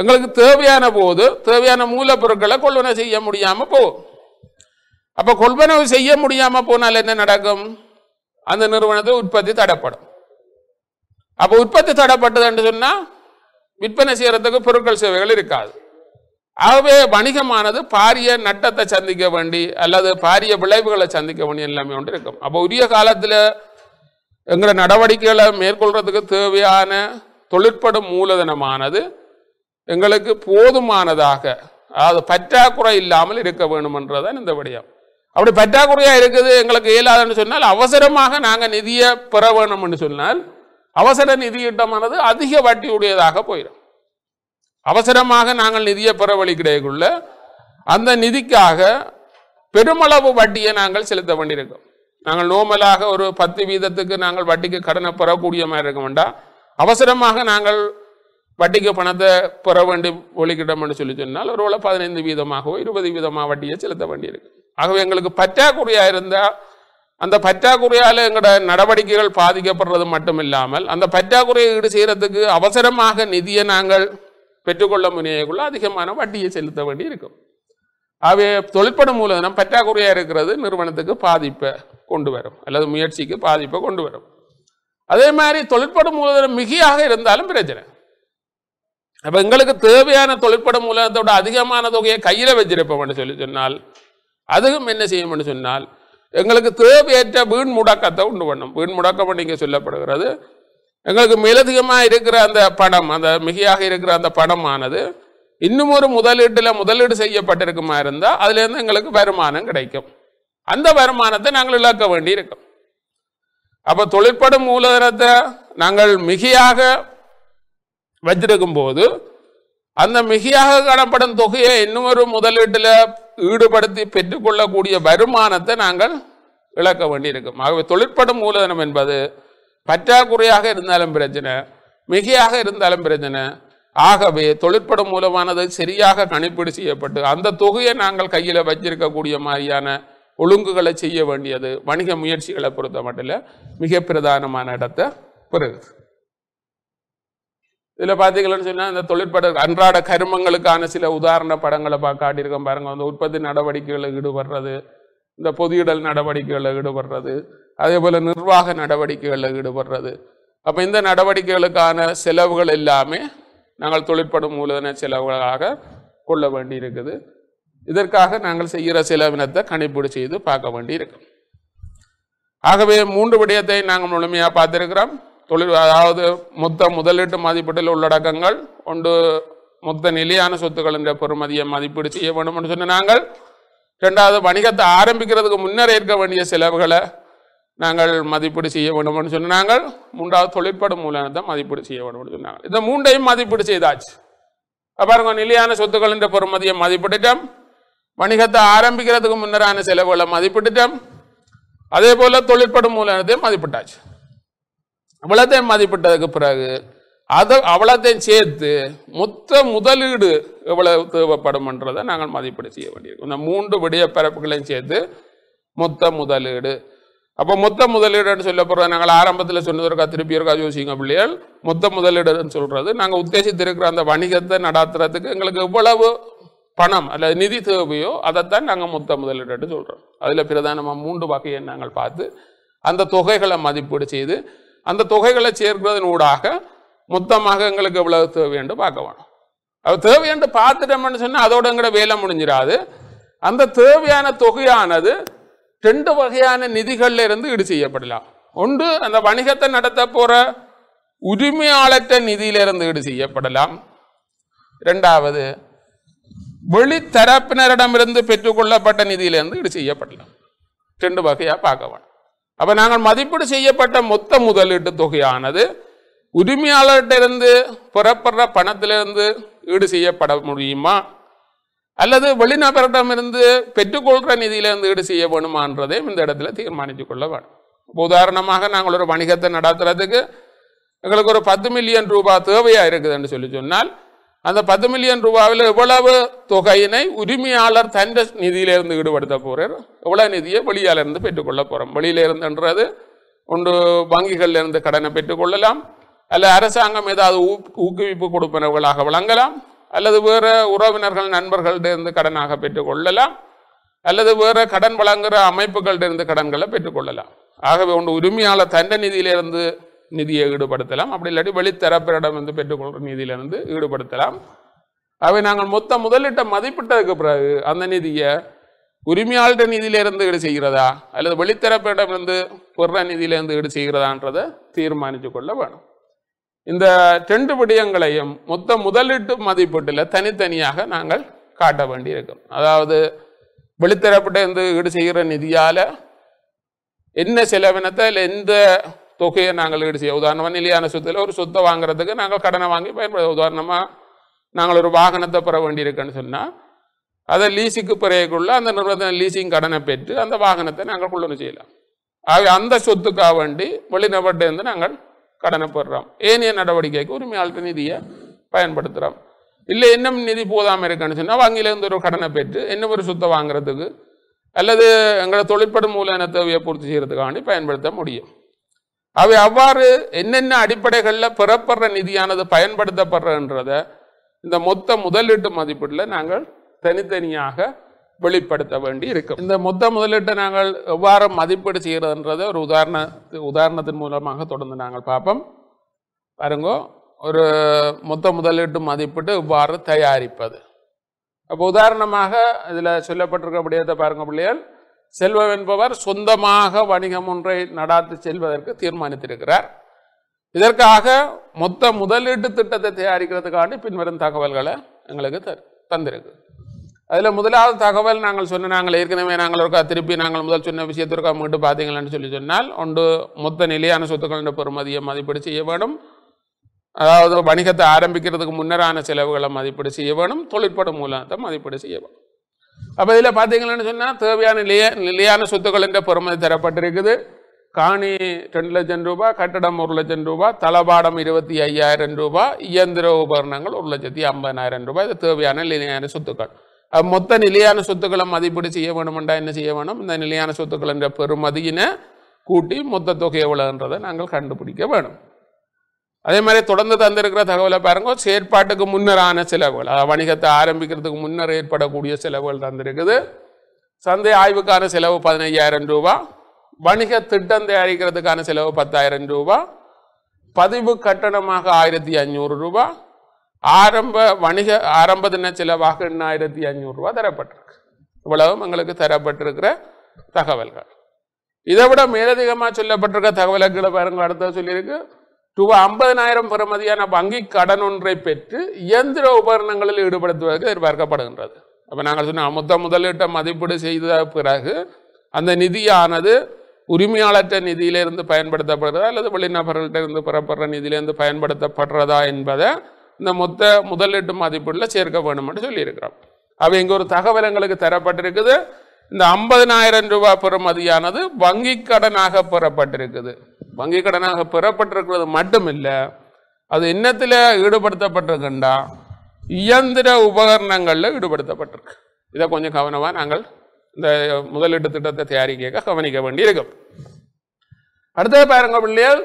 எங்களுக்கு தேவையான போது தேவையான மூலப்பொருட்களை கொள்வனவு செய்ய முடியாமல் போகும் அப்போ கொள்வனவு செய்ய முடியாமல் போனால் என்ன நடக்கும் அந்த நிறுவனத்தை உற்பத்தி தடைப்படும் அப்போ உற்பத்தி தடைப்பட்டது என்று சொன்னால் விற்பனை செய்கிறதுக்கு பொருட்கள் சேவைகள் இருக்காது ஆகவே வணிகமானது பாரிய நட்டத்தை சந்திக்க வேண்டி அல்லது பாரிய விளைவுகளை சந்திக்க வேண்டி எல்லாமே ஒன்று இருக்கும் அப்போ உரிய காலத்தில் எங்கிற நடவடிக்கைகளை மேற்கொள்கிறதுக்கு தேவையான தொழிற்படும் மூலதனமானது எங்களுக்கு போதுமானதாக அதாவது பற்றாக்குறை இல்லாமல் இருக்க வேணுமன்றதான் இந்த விடயம் அப்படி பற்றாக்குறையாக இருக்குது எங்களுக்கு இயலாதுன்னு சொன்னால் அவசரமாக நாங்கள் நிதியை பெற வேணும்னு சொன்னால் அவசர நிதியிட்டமானது அதிக உடையதாக போயிடும் அவசரமாக நாங்கள் நிதியை பெறவழிக்கிடையக்குள்ள அந்த நிதிக்காக பெருமளவு வட்டியை நாங்கள் செலுத்த வேண்டியிருக்கோம் நாங்கள் நோமலாக ஒரு பத்து வீதத்துக்கு நாங்கள் வட்டிக்கு கடனை பெறக்கூடிய மாதிரி இருக்க வேண்டாம் அவசரமாக நாங்கள் வட்டிக்கு பணத்தை பெற வேண்டி ஒழிக்கிட்டோம்னு சொல்லி சொன்னால் ஒருவேளை பதினைந்து வீதமாகவோ இருபது வீதமாக வட்டியை செலுத்த வேண்டியிருக்கு ஆகவே எங்களுக்கு பற்றாக்குறையாக இருந்தால் அந்த பற்றாக்குறையால் எங்களோட நடவடிக்கைகள் பாதிக்கப்படுறது மட்டும் இல்லாமல் அந்த பற்றாக்குறையை ஈடு செய்கிறதுக்கு அவசரமாக நிதியை நாங்கள் பெற்றுக்கொள்ள முனையக்குள்ள அதிகமான வட்டியை செலுத்த வேண்டி இருக்கும் ஆகவே தொழிற்பட மூலதனம் பற்றாக்குறையாக இருக்கிறது நிறுவனத்துக்கு பாதிப்பை கொண்டு வரும் அல்லது முயற்சிக்கு பாதிப்பை கொண்டு வரும் அதே மாதிரி தொழிற்பட மூலதனம் மிகையாக இருந்தாலும் பிரச்சனை அப்போ எங்களுக்கு தேவையான தொழிற்பட மூலதனத்தோட அதிகமான தொகையை கையில் வச்சிருப்போம்னு சொல்லி சொன்னால் அதுவும் என்ன செய்யும்னு சொன்னால் எங்களுக்கு தேவையற்ற வீண் முடக்கத்தை உண்டு பண்ணும் வீண் முடக்கம் இங்கே சொல்லப்படுகிறது எங்களுக்கு மேலதிகமாக இருக்கிற அந்த பணம் அந்த மிகையாக இருக்கிற அந்த பணமானது இன்னும் ஒரு முதலீட்டில் முதலீடு செய்யப்பட்டிருக்குமா இருந்தால் அதுலேருந்து எங்களுக்கு வருமானம் கிடைக்கும் அந்த வருமானத்தை நாங்கள் இழக்க வேண்டி இருக்கும் அப்போ தொழிற்படும் மூலதனத்தை நாங்கள் மிகையாக வச்சிருக்கும் போது அந்த மிகையாக காணப்படும் தொகையை இன்னொரு முதலீட்டில் ஈடுபடுத்தி பெற்றுக்கொள்ளக்கூடிய வருமானத்தை நாங்கள் இழக்க வேண்டியிருக்கும் ஆகவே தொழிற்படும் மூலதனம் என்பது பற்றாக்குறையாக இருந்தாலும் பிரச்சனை மிகையாக இருந்தாலும் பிரச்சனை ஆகவே தொழிற்படும் மூலமானது சரியாக கணிப்பீடு செய்யப்பட்டு அந்த தொகையை நாங்கள் கையில் வச்சிருக்கக்கூடிய மாதிரியான ஒழுங்குகளை செய்ய வேண்டியது வணிக முயற்சிகளை பொறுத்த மட்டும் மிக பிரதானமான இடத்தை பெறுகிறது இதில் பார்த்தீங்கன்னு சொன்னால் இந்த தொழிற்பட அன்றாட கருமங்களுக்கான சில உதாரண படங்களை பார்க்க காட்டியிருக்கோம் பாருங்கள் அந்த உற்பத்தி நடவடிக்கைகளில் ஈடுபடுறது இந்த இடல் நடவடிக்கைகளில் ஈடுபடுறது அதே போல் நிர்வாக நடவடிக்கைகளில் ஈடுபடுறது அப்போ இந்த நடவடிக்கைகளுக்கான செலவுகள் எல்லாமே நாங்கள் தொழிற்படும் மூலதன செலவுகளாக கொள்ள வேண்டி இருக்குது இதற்காக நாங்கள் செய்கிற செலவினத்தை கணிப்பீடு செய்து பார்க்க வேண்டி ஆகவே மூன்று விடயத்தை நாங்கள் முழுமையாக பார்த்துருக்கிறோம் தொழில் அதாவது மொத்த முதலீட்டு மதிப்பீட்டில் உள்ளடக்கங்கள் ஒன்று மொத்த நிலையான சொத்துக்களின் பெருமதியை மதிப்பீடு செய்ய வேண்டும் என்று சொன்ன நாங்கள் ரெண்டாவது வணிகத்தை ஆரம்பிக்கிறதுக்கு முன்னர் இருக்க வேண்டிய செலவுகளை நாங்கள் மதிப்பீடு செய்ய வேண்டும் என்று சொன்னாங்க மூன்றாவது தொழிற்படும் மூலத்தை மதிப்பீடு செய்ய வேண்டும் சொன்னாங்க இந்த மூன்றையும் மதிப்பீடு செய்தாச்சு அப்புறம் நிலையான சொத்துக்கள் என்ற பெறுமதியை மதிப்பிட்டுட்டோம் வணிகத்தை ஆரம்பிக்கிறதுக்கு முன்னரான செலவுகளை மதிப்பிட்டுட்டோம் அதே போல் தொழிற்படும் மூலத்தையும் மதிப்பிட்டாச்சு அவ்வளோத்தையும் மதிப்பிட்டதுக்கு பிறகு அதை அவ்வளோத்தையும் சேர்த்து மொத்த முதலீடு எவ்வளவு தேவைப்படும்ன்றதை நாங்கள் மதிப்பீடு செய்ய வேண்டியிருக்கோம் இந்த மூன்று விடிய பிறப்புகளையும் சேர்த்து மொத்த முதலீடு அப்போ மொத்த முதலீடுன்னு சொல்ல போகிறது நாங்கள் ஆரம்பத்தில் சொன்னதற்கா திருப்பி இருக்கா யோசிங்க பிள்ளைகள் மொத்த முதலீடுன்னு சொல்கிறது நாங்கள் உத்தேசித்திருக்கிற அந்த வணிகத்தை நடாத்துறதுக்கு எங்களுக்கு எவ்வளவு பணம் அல்லது நிதி தேவையோ அதைத்தான் நாங்கள் மொத்த முதலீடுன்னு சொல்கிறோம் அதில் பிரதானமாக மூன்று வகையை நாங்கள் பார்த்து அந்த தொகைகளை மதிப்பீடு செய்து அந்த தொகைகளை சேர்க்கிறதன் ஊடாக மொத்தமாக எங்களுக்கு எவ்வளவு தேவைன்னு பார்க்க வேணும் அது தேவையாண்டு பார்த்துட்டோம்னு சொன்னால் அதோட எங்கட வேலை முடிஞ்சிடாது அந்த தேவையான தொகையானது ரெண்டு வகையான நிதிகள்ல இருந்து ஈடு செய்யப்படலாம் ஒன்று அந்த வணிகத்தை நடத்த போற உரிமையாளற்ற நிதியிலிருந்து ஈடு செய்யப்படலாம் இரண்டாவது வெளித்தரப்பினரிடமிருந்து பெற்றுக்கொள்ளப்பட்ட நிதியிலிருந்து ஈடு செய்யப்படலாம் ரெண்டு வகையாக பார்க்க வேணும் அப்போ நாங்கள் மதிப்பீடு செய்யப்பட்ட மொத்த முதலீட்டு தொகையானது இருந்து புறப்படுற பணத்திலிருந்து ஈடு செய்யப்பட முடியுமா அல்லது வெளிநபரிடமிருந்து பெற்றுக்கொள்கிற நிதியிலிருந்து ஈடு செய்ய வேணுமான்றதையும் இந்த இடத்துல தீர்மானித்து கொள்ள வேணும் உதாரணமாக நாங்கள் ஒரு வணிகத்தை நடத்துறதுக்கு எங்களுக்கு ஒரு பத்து மில்லியன் ரூபாய் தேவையாக இருக்குதுன்னு சொல்லி சொன்னால் அந்த பத்து மில்லியன் ரூபாவில் എവ്വളവ് தொகையினை உரிமையாளர் തൻ്റെ நிதியிலிருந்து ஈடுபடுத்த പോറാർ എവ്വളവ് நிதியை வெளியாலிருந்து பெற்றுக்கொள்ள போகிறோம் வெளியிலிருந்துன்றது ஒன்று வங்கிகளிலிருந்து கடனை பெற்றுக்கொள்ளலாம் அல்ல அரசாங்கம் ஏதாவது ஊக்குவிப்பு கொடுப்பனர்களாக வழங்கலாம் அல்லது வேறு உறவினர்கள் நண்பர்களிடந்து கடனாக பெற்றுக்கொள்ளலாம் அல்லது வேறு கடன் வழங்குகிற அமைப்புகளிடந்து கடன்களை பெற்றுக்கொள்ளலாம் ஆகவே ஒன்று உரிமையாளர் தண்ட நிதியிலிருந்து நிதியை ஈடுபடுத்தலாம் அப்படி இல்லாட்டி வெளித்தரப்பிடம் வந்து பெற்றுக்கொள்கிற நிதியிலிருந்து ஈடுபடுத்தலாம் அவை நாங்கள் மொத்த முதலிட்ட மதிப்பிட்டதுக்கு பிறகு அந்த நிதியை உரிமையாளர்கள் நிதியிலிருந்து ஈடு செய்கிறதா அல்லது இருந்து பொருள நிதியிலிருந்து ஈடு செய்கிறதான்றதை தீர்மானித்து கொள்ள வேணும் இந்த ரெண்டு விடயங்களையும் மொத்த முதலீட்டு மதிப்பீட்டில் தனித்தனியாக நாங்கள் காட்ட வேண்டியிருக்கும் அதாவது வெளித்தரப்பிட்ட இருந்து ஈடு செய்கிற நிதியால் என்ன செலவினத்தை இல்லை எந்த தொகையை நாங்கள் ஈடு செய்ய உதாரணமாக நிலையான சொத்தில் ஒரு சொத்தை வாங்குறதுக்கு நாங்கள் கடனை வாங்கி பயன்படுத்த உதாரணமாக நாங்கள் ஒரு வாகனத்தை பெற வேண்டியிருக்கேன்னு சொன்னால் அதை லீஸுக்கு பிறகுள்ள அந்த நிறுவனத்தின் லீசிங் கடனை பெற்று அந்த வாகனத்தை நாங்கள் கொள்ளணும் செய்யலாம் ஆகவே அந்த சொத்துக்காக வேண்டி இருந்து நாங்கள் கடனை பெறுறோம் ஏனைய நடவடிக்கைக்கு உரிமையாளர் நிதியை பயன்படுத்துகிறோம் இல்லை என்ன நிதி போதாமல் இருக்கேன்னு சொன்னால் வங்கியிலேருந்து ஒரு கடனை பெற்று இன்னும் ஒரு சொத்தை வாங்குறதுக்கு அல்லது எங்களோட தொழிற்படும் மூலதன தேவையை பூர்த்தி செய்கிறதுக்காண்டி பயன்படுத்த முடியும் அவை அவ்வாறு என்னென்ன அடிப்படைகளில் பிறப்படுற நிதியானது பயன்படுத்தப்படுறன்றத இந்த மொத்த முதலீட்டு மதிப்பீட்டில் நாங்கள் தனித்தனியாக வெளிப்படுத்த வேண்டி இருக்கும் இந்த மொத்த முதலீட்டை நாங்கள் எவ்வாறு மதிப்பீடு செய்கிறதுன்றத ஒரு உதாரண உதாரணத்தின் மூலமாக தொடர்ந்து நாங்கள் பார்ப்போம் பாருங்கோ ஒரு மொத்த முதலீட்டு மதிப்பீட்டு இவ்வாறு தயாரிப்பது அப்போ உதாரணமாக இதில் சொல்லப்பட்டிருக்க முடியாத பாருங்க பிள்ளைகள் செல்வம் என்பவர் சொந்தமாக வணிகம் ஒன்றை நடாத்து செல்வதற்கு தீர்மானித்திருக்கிறார் இதற்காக மொத்த முதலீட்டு திட்டத்தை தயாரிக்கிறதுக்காண்டி பின்வரும் தகவல்களை எங்களுக்கு தந்திருக்கு அதில் முதலாவது தகவல் நாங்கள் சொன்ன நாங்கள் ஏற்கனவே நாங்கள் இருக்கா திருப்பி நாங்கள் முதல் சொன்ன விஷயத்திற்கா மீண்டும் பார்த்தீங்களான்னு சொல்லி சொன்னால் ஒன்று மொத்த நிலையான சொத்துக்களின் பெறுமதியை மதிப்பீடு செய்ய வேணும் அதாவது வணிகத்தை ஆரம்பிக்கிறதுக்கு முன்னரான செலவுகளை மதிப்பீடு செய்ய வேணும் தொழிற்பட மூலத்தை மதிப்பீடு செய்ய வேணும் அப்ப இதுல பார்த்தீங்கன்னு சொன்னா தேவையான நிலைய நிலையான சொத்துக்கள் என்ற பெருமதி தரப்பட்டிருக்குது காணி ரெண்டு லட்சம் ரூபாய் கட்டடம் ஒரு லட்சம் ரூபாய் தளபாடம் இருபத்தி ஐயாயிரம் ரூபாய் இயந்திர உபகரணங்கள் ஒரு லட்சத்தி ஐம்பதாயிரம் ரூபாய் இது தேவையான நிலையான சொத்துக்கள் மொத்த நிலையான சொத்துக்களை மதிப்பீடு செய்ய வேணுமெண்டா என்ன செய்ய வேணும் இந்த நிலையான சொத்துக்கள் என்ற பெருமதியினை கூட்டி மொத்த தொகை எவ்வளோன்றதை நாங்கள் கண்டுபிடிக்க வேணும் அதே மாதிரி தொடர்ந்து தந்திருக்கிற தகவலை பாருங்க செயற்பாட்டுக்கு முன்னரான செலவுகள் வணிகத்தை ஆரம்பிக்கிறதுக்கு முன்னர் ஏற்படக்கூடிய செலவுகள் தந்திருக்குது சந்தை ஆய்வுக்கான செலவு பதினையாயிரம் ரூபா வணிக திட்டம் தயாரிக்கிறதுக்கான செலவு பத்தாயிரம் ரூபா பதிவு கட்டணமாக ஆயிரத்தி அஞ்சூறு ரூபா ஆரம்ப வணிக ஆரம்ப தின செலவாக எண்ணாயிரத்தி அஞ்சூறுரூவா தரப்பட்டிருக்கு இவ்வளவும் எங்களுக்கு தரப்பட்டிருக்கிற தகவல்கள் இதை விட மேலதிகமாக சொல்லப்பட்டிருக்க தகவல்களை பாருங்கள் அடுத்த சொல்லியிருக்கு ரூபாய் ஐம்பதனாயிரம் பெறுமதியான வங்கி கடன் ஒன்றை பெற்று இயந்திர உபகரணங்களில் ஈடுபடுத்துவதற்கு எதிர்பார்க்கப்படுகின்றது அப்போ நாங்கள் சொன்ன மொத்த முதலீட்டை மதிப்பீடு செய்த பிறகு அந்த நிதியானது உரிமையாளற்ற நிதியிலிருந்து பயன்படுத்தப்படுறதா அல்லது வெளிநபர்கள்ட்ட இருந்து பெறப்படுற நிதியிலிருந்து பயன்படுத்தப்படுறதா என்பதை இந்த மொத்த முதலீட்டு மதிப்பீடில் சேர்க்க வேண்டும் என்று சொல்லியிருக்கிறோம் அவ இங்கே ஒரு தகவல் எங்களுக்கு தரப்பட்டிருக்குது இந்த ஐம்பதனாயிரம் ரூபாய் பெறுமதியானது வங்கி கடனாக பெறப்பட்டிருக்குது வங்கி கடனாக பெறப்பட்டிருக்கிறது மட்டுமில்லை அது இன்னத்தில் ஈடுபடுத்தப்பட்டிருக்குண்டா இயந்திர உபகரணங்களில் ஈடுபடுத்தப்பட்டிருக்கு இதை கொஞ்சம் கவனமாக நாங்கள் இந்த முதலீட்டு திட்டத்தை தயாரிக்க கவனிக்க வேண்டியிருக்கும் அடுத்தது பாருங்க பிள்ளைகள்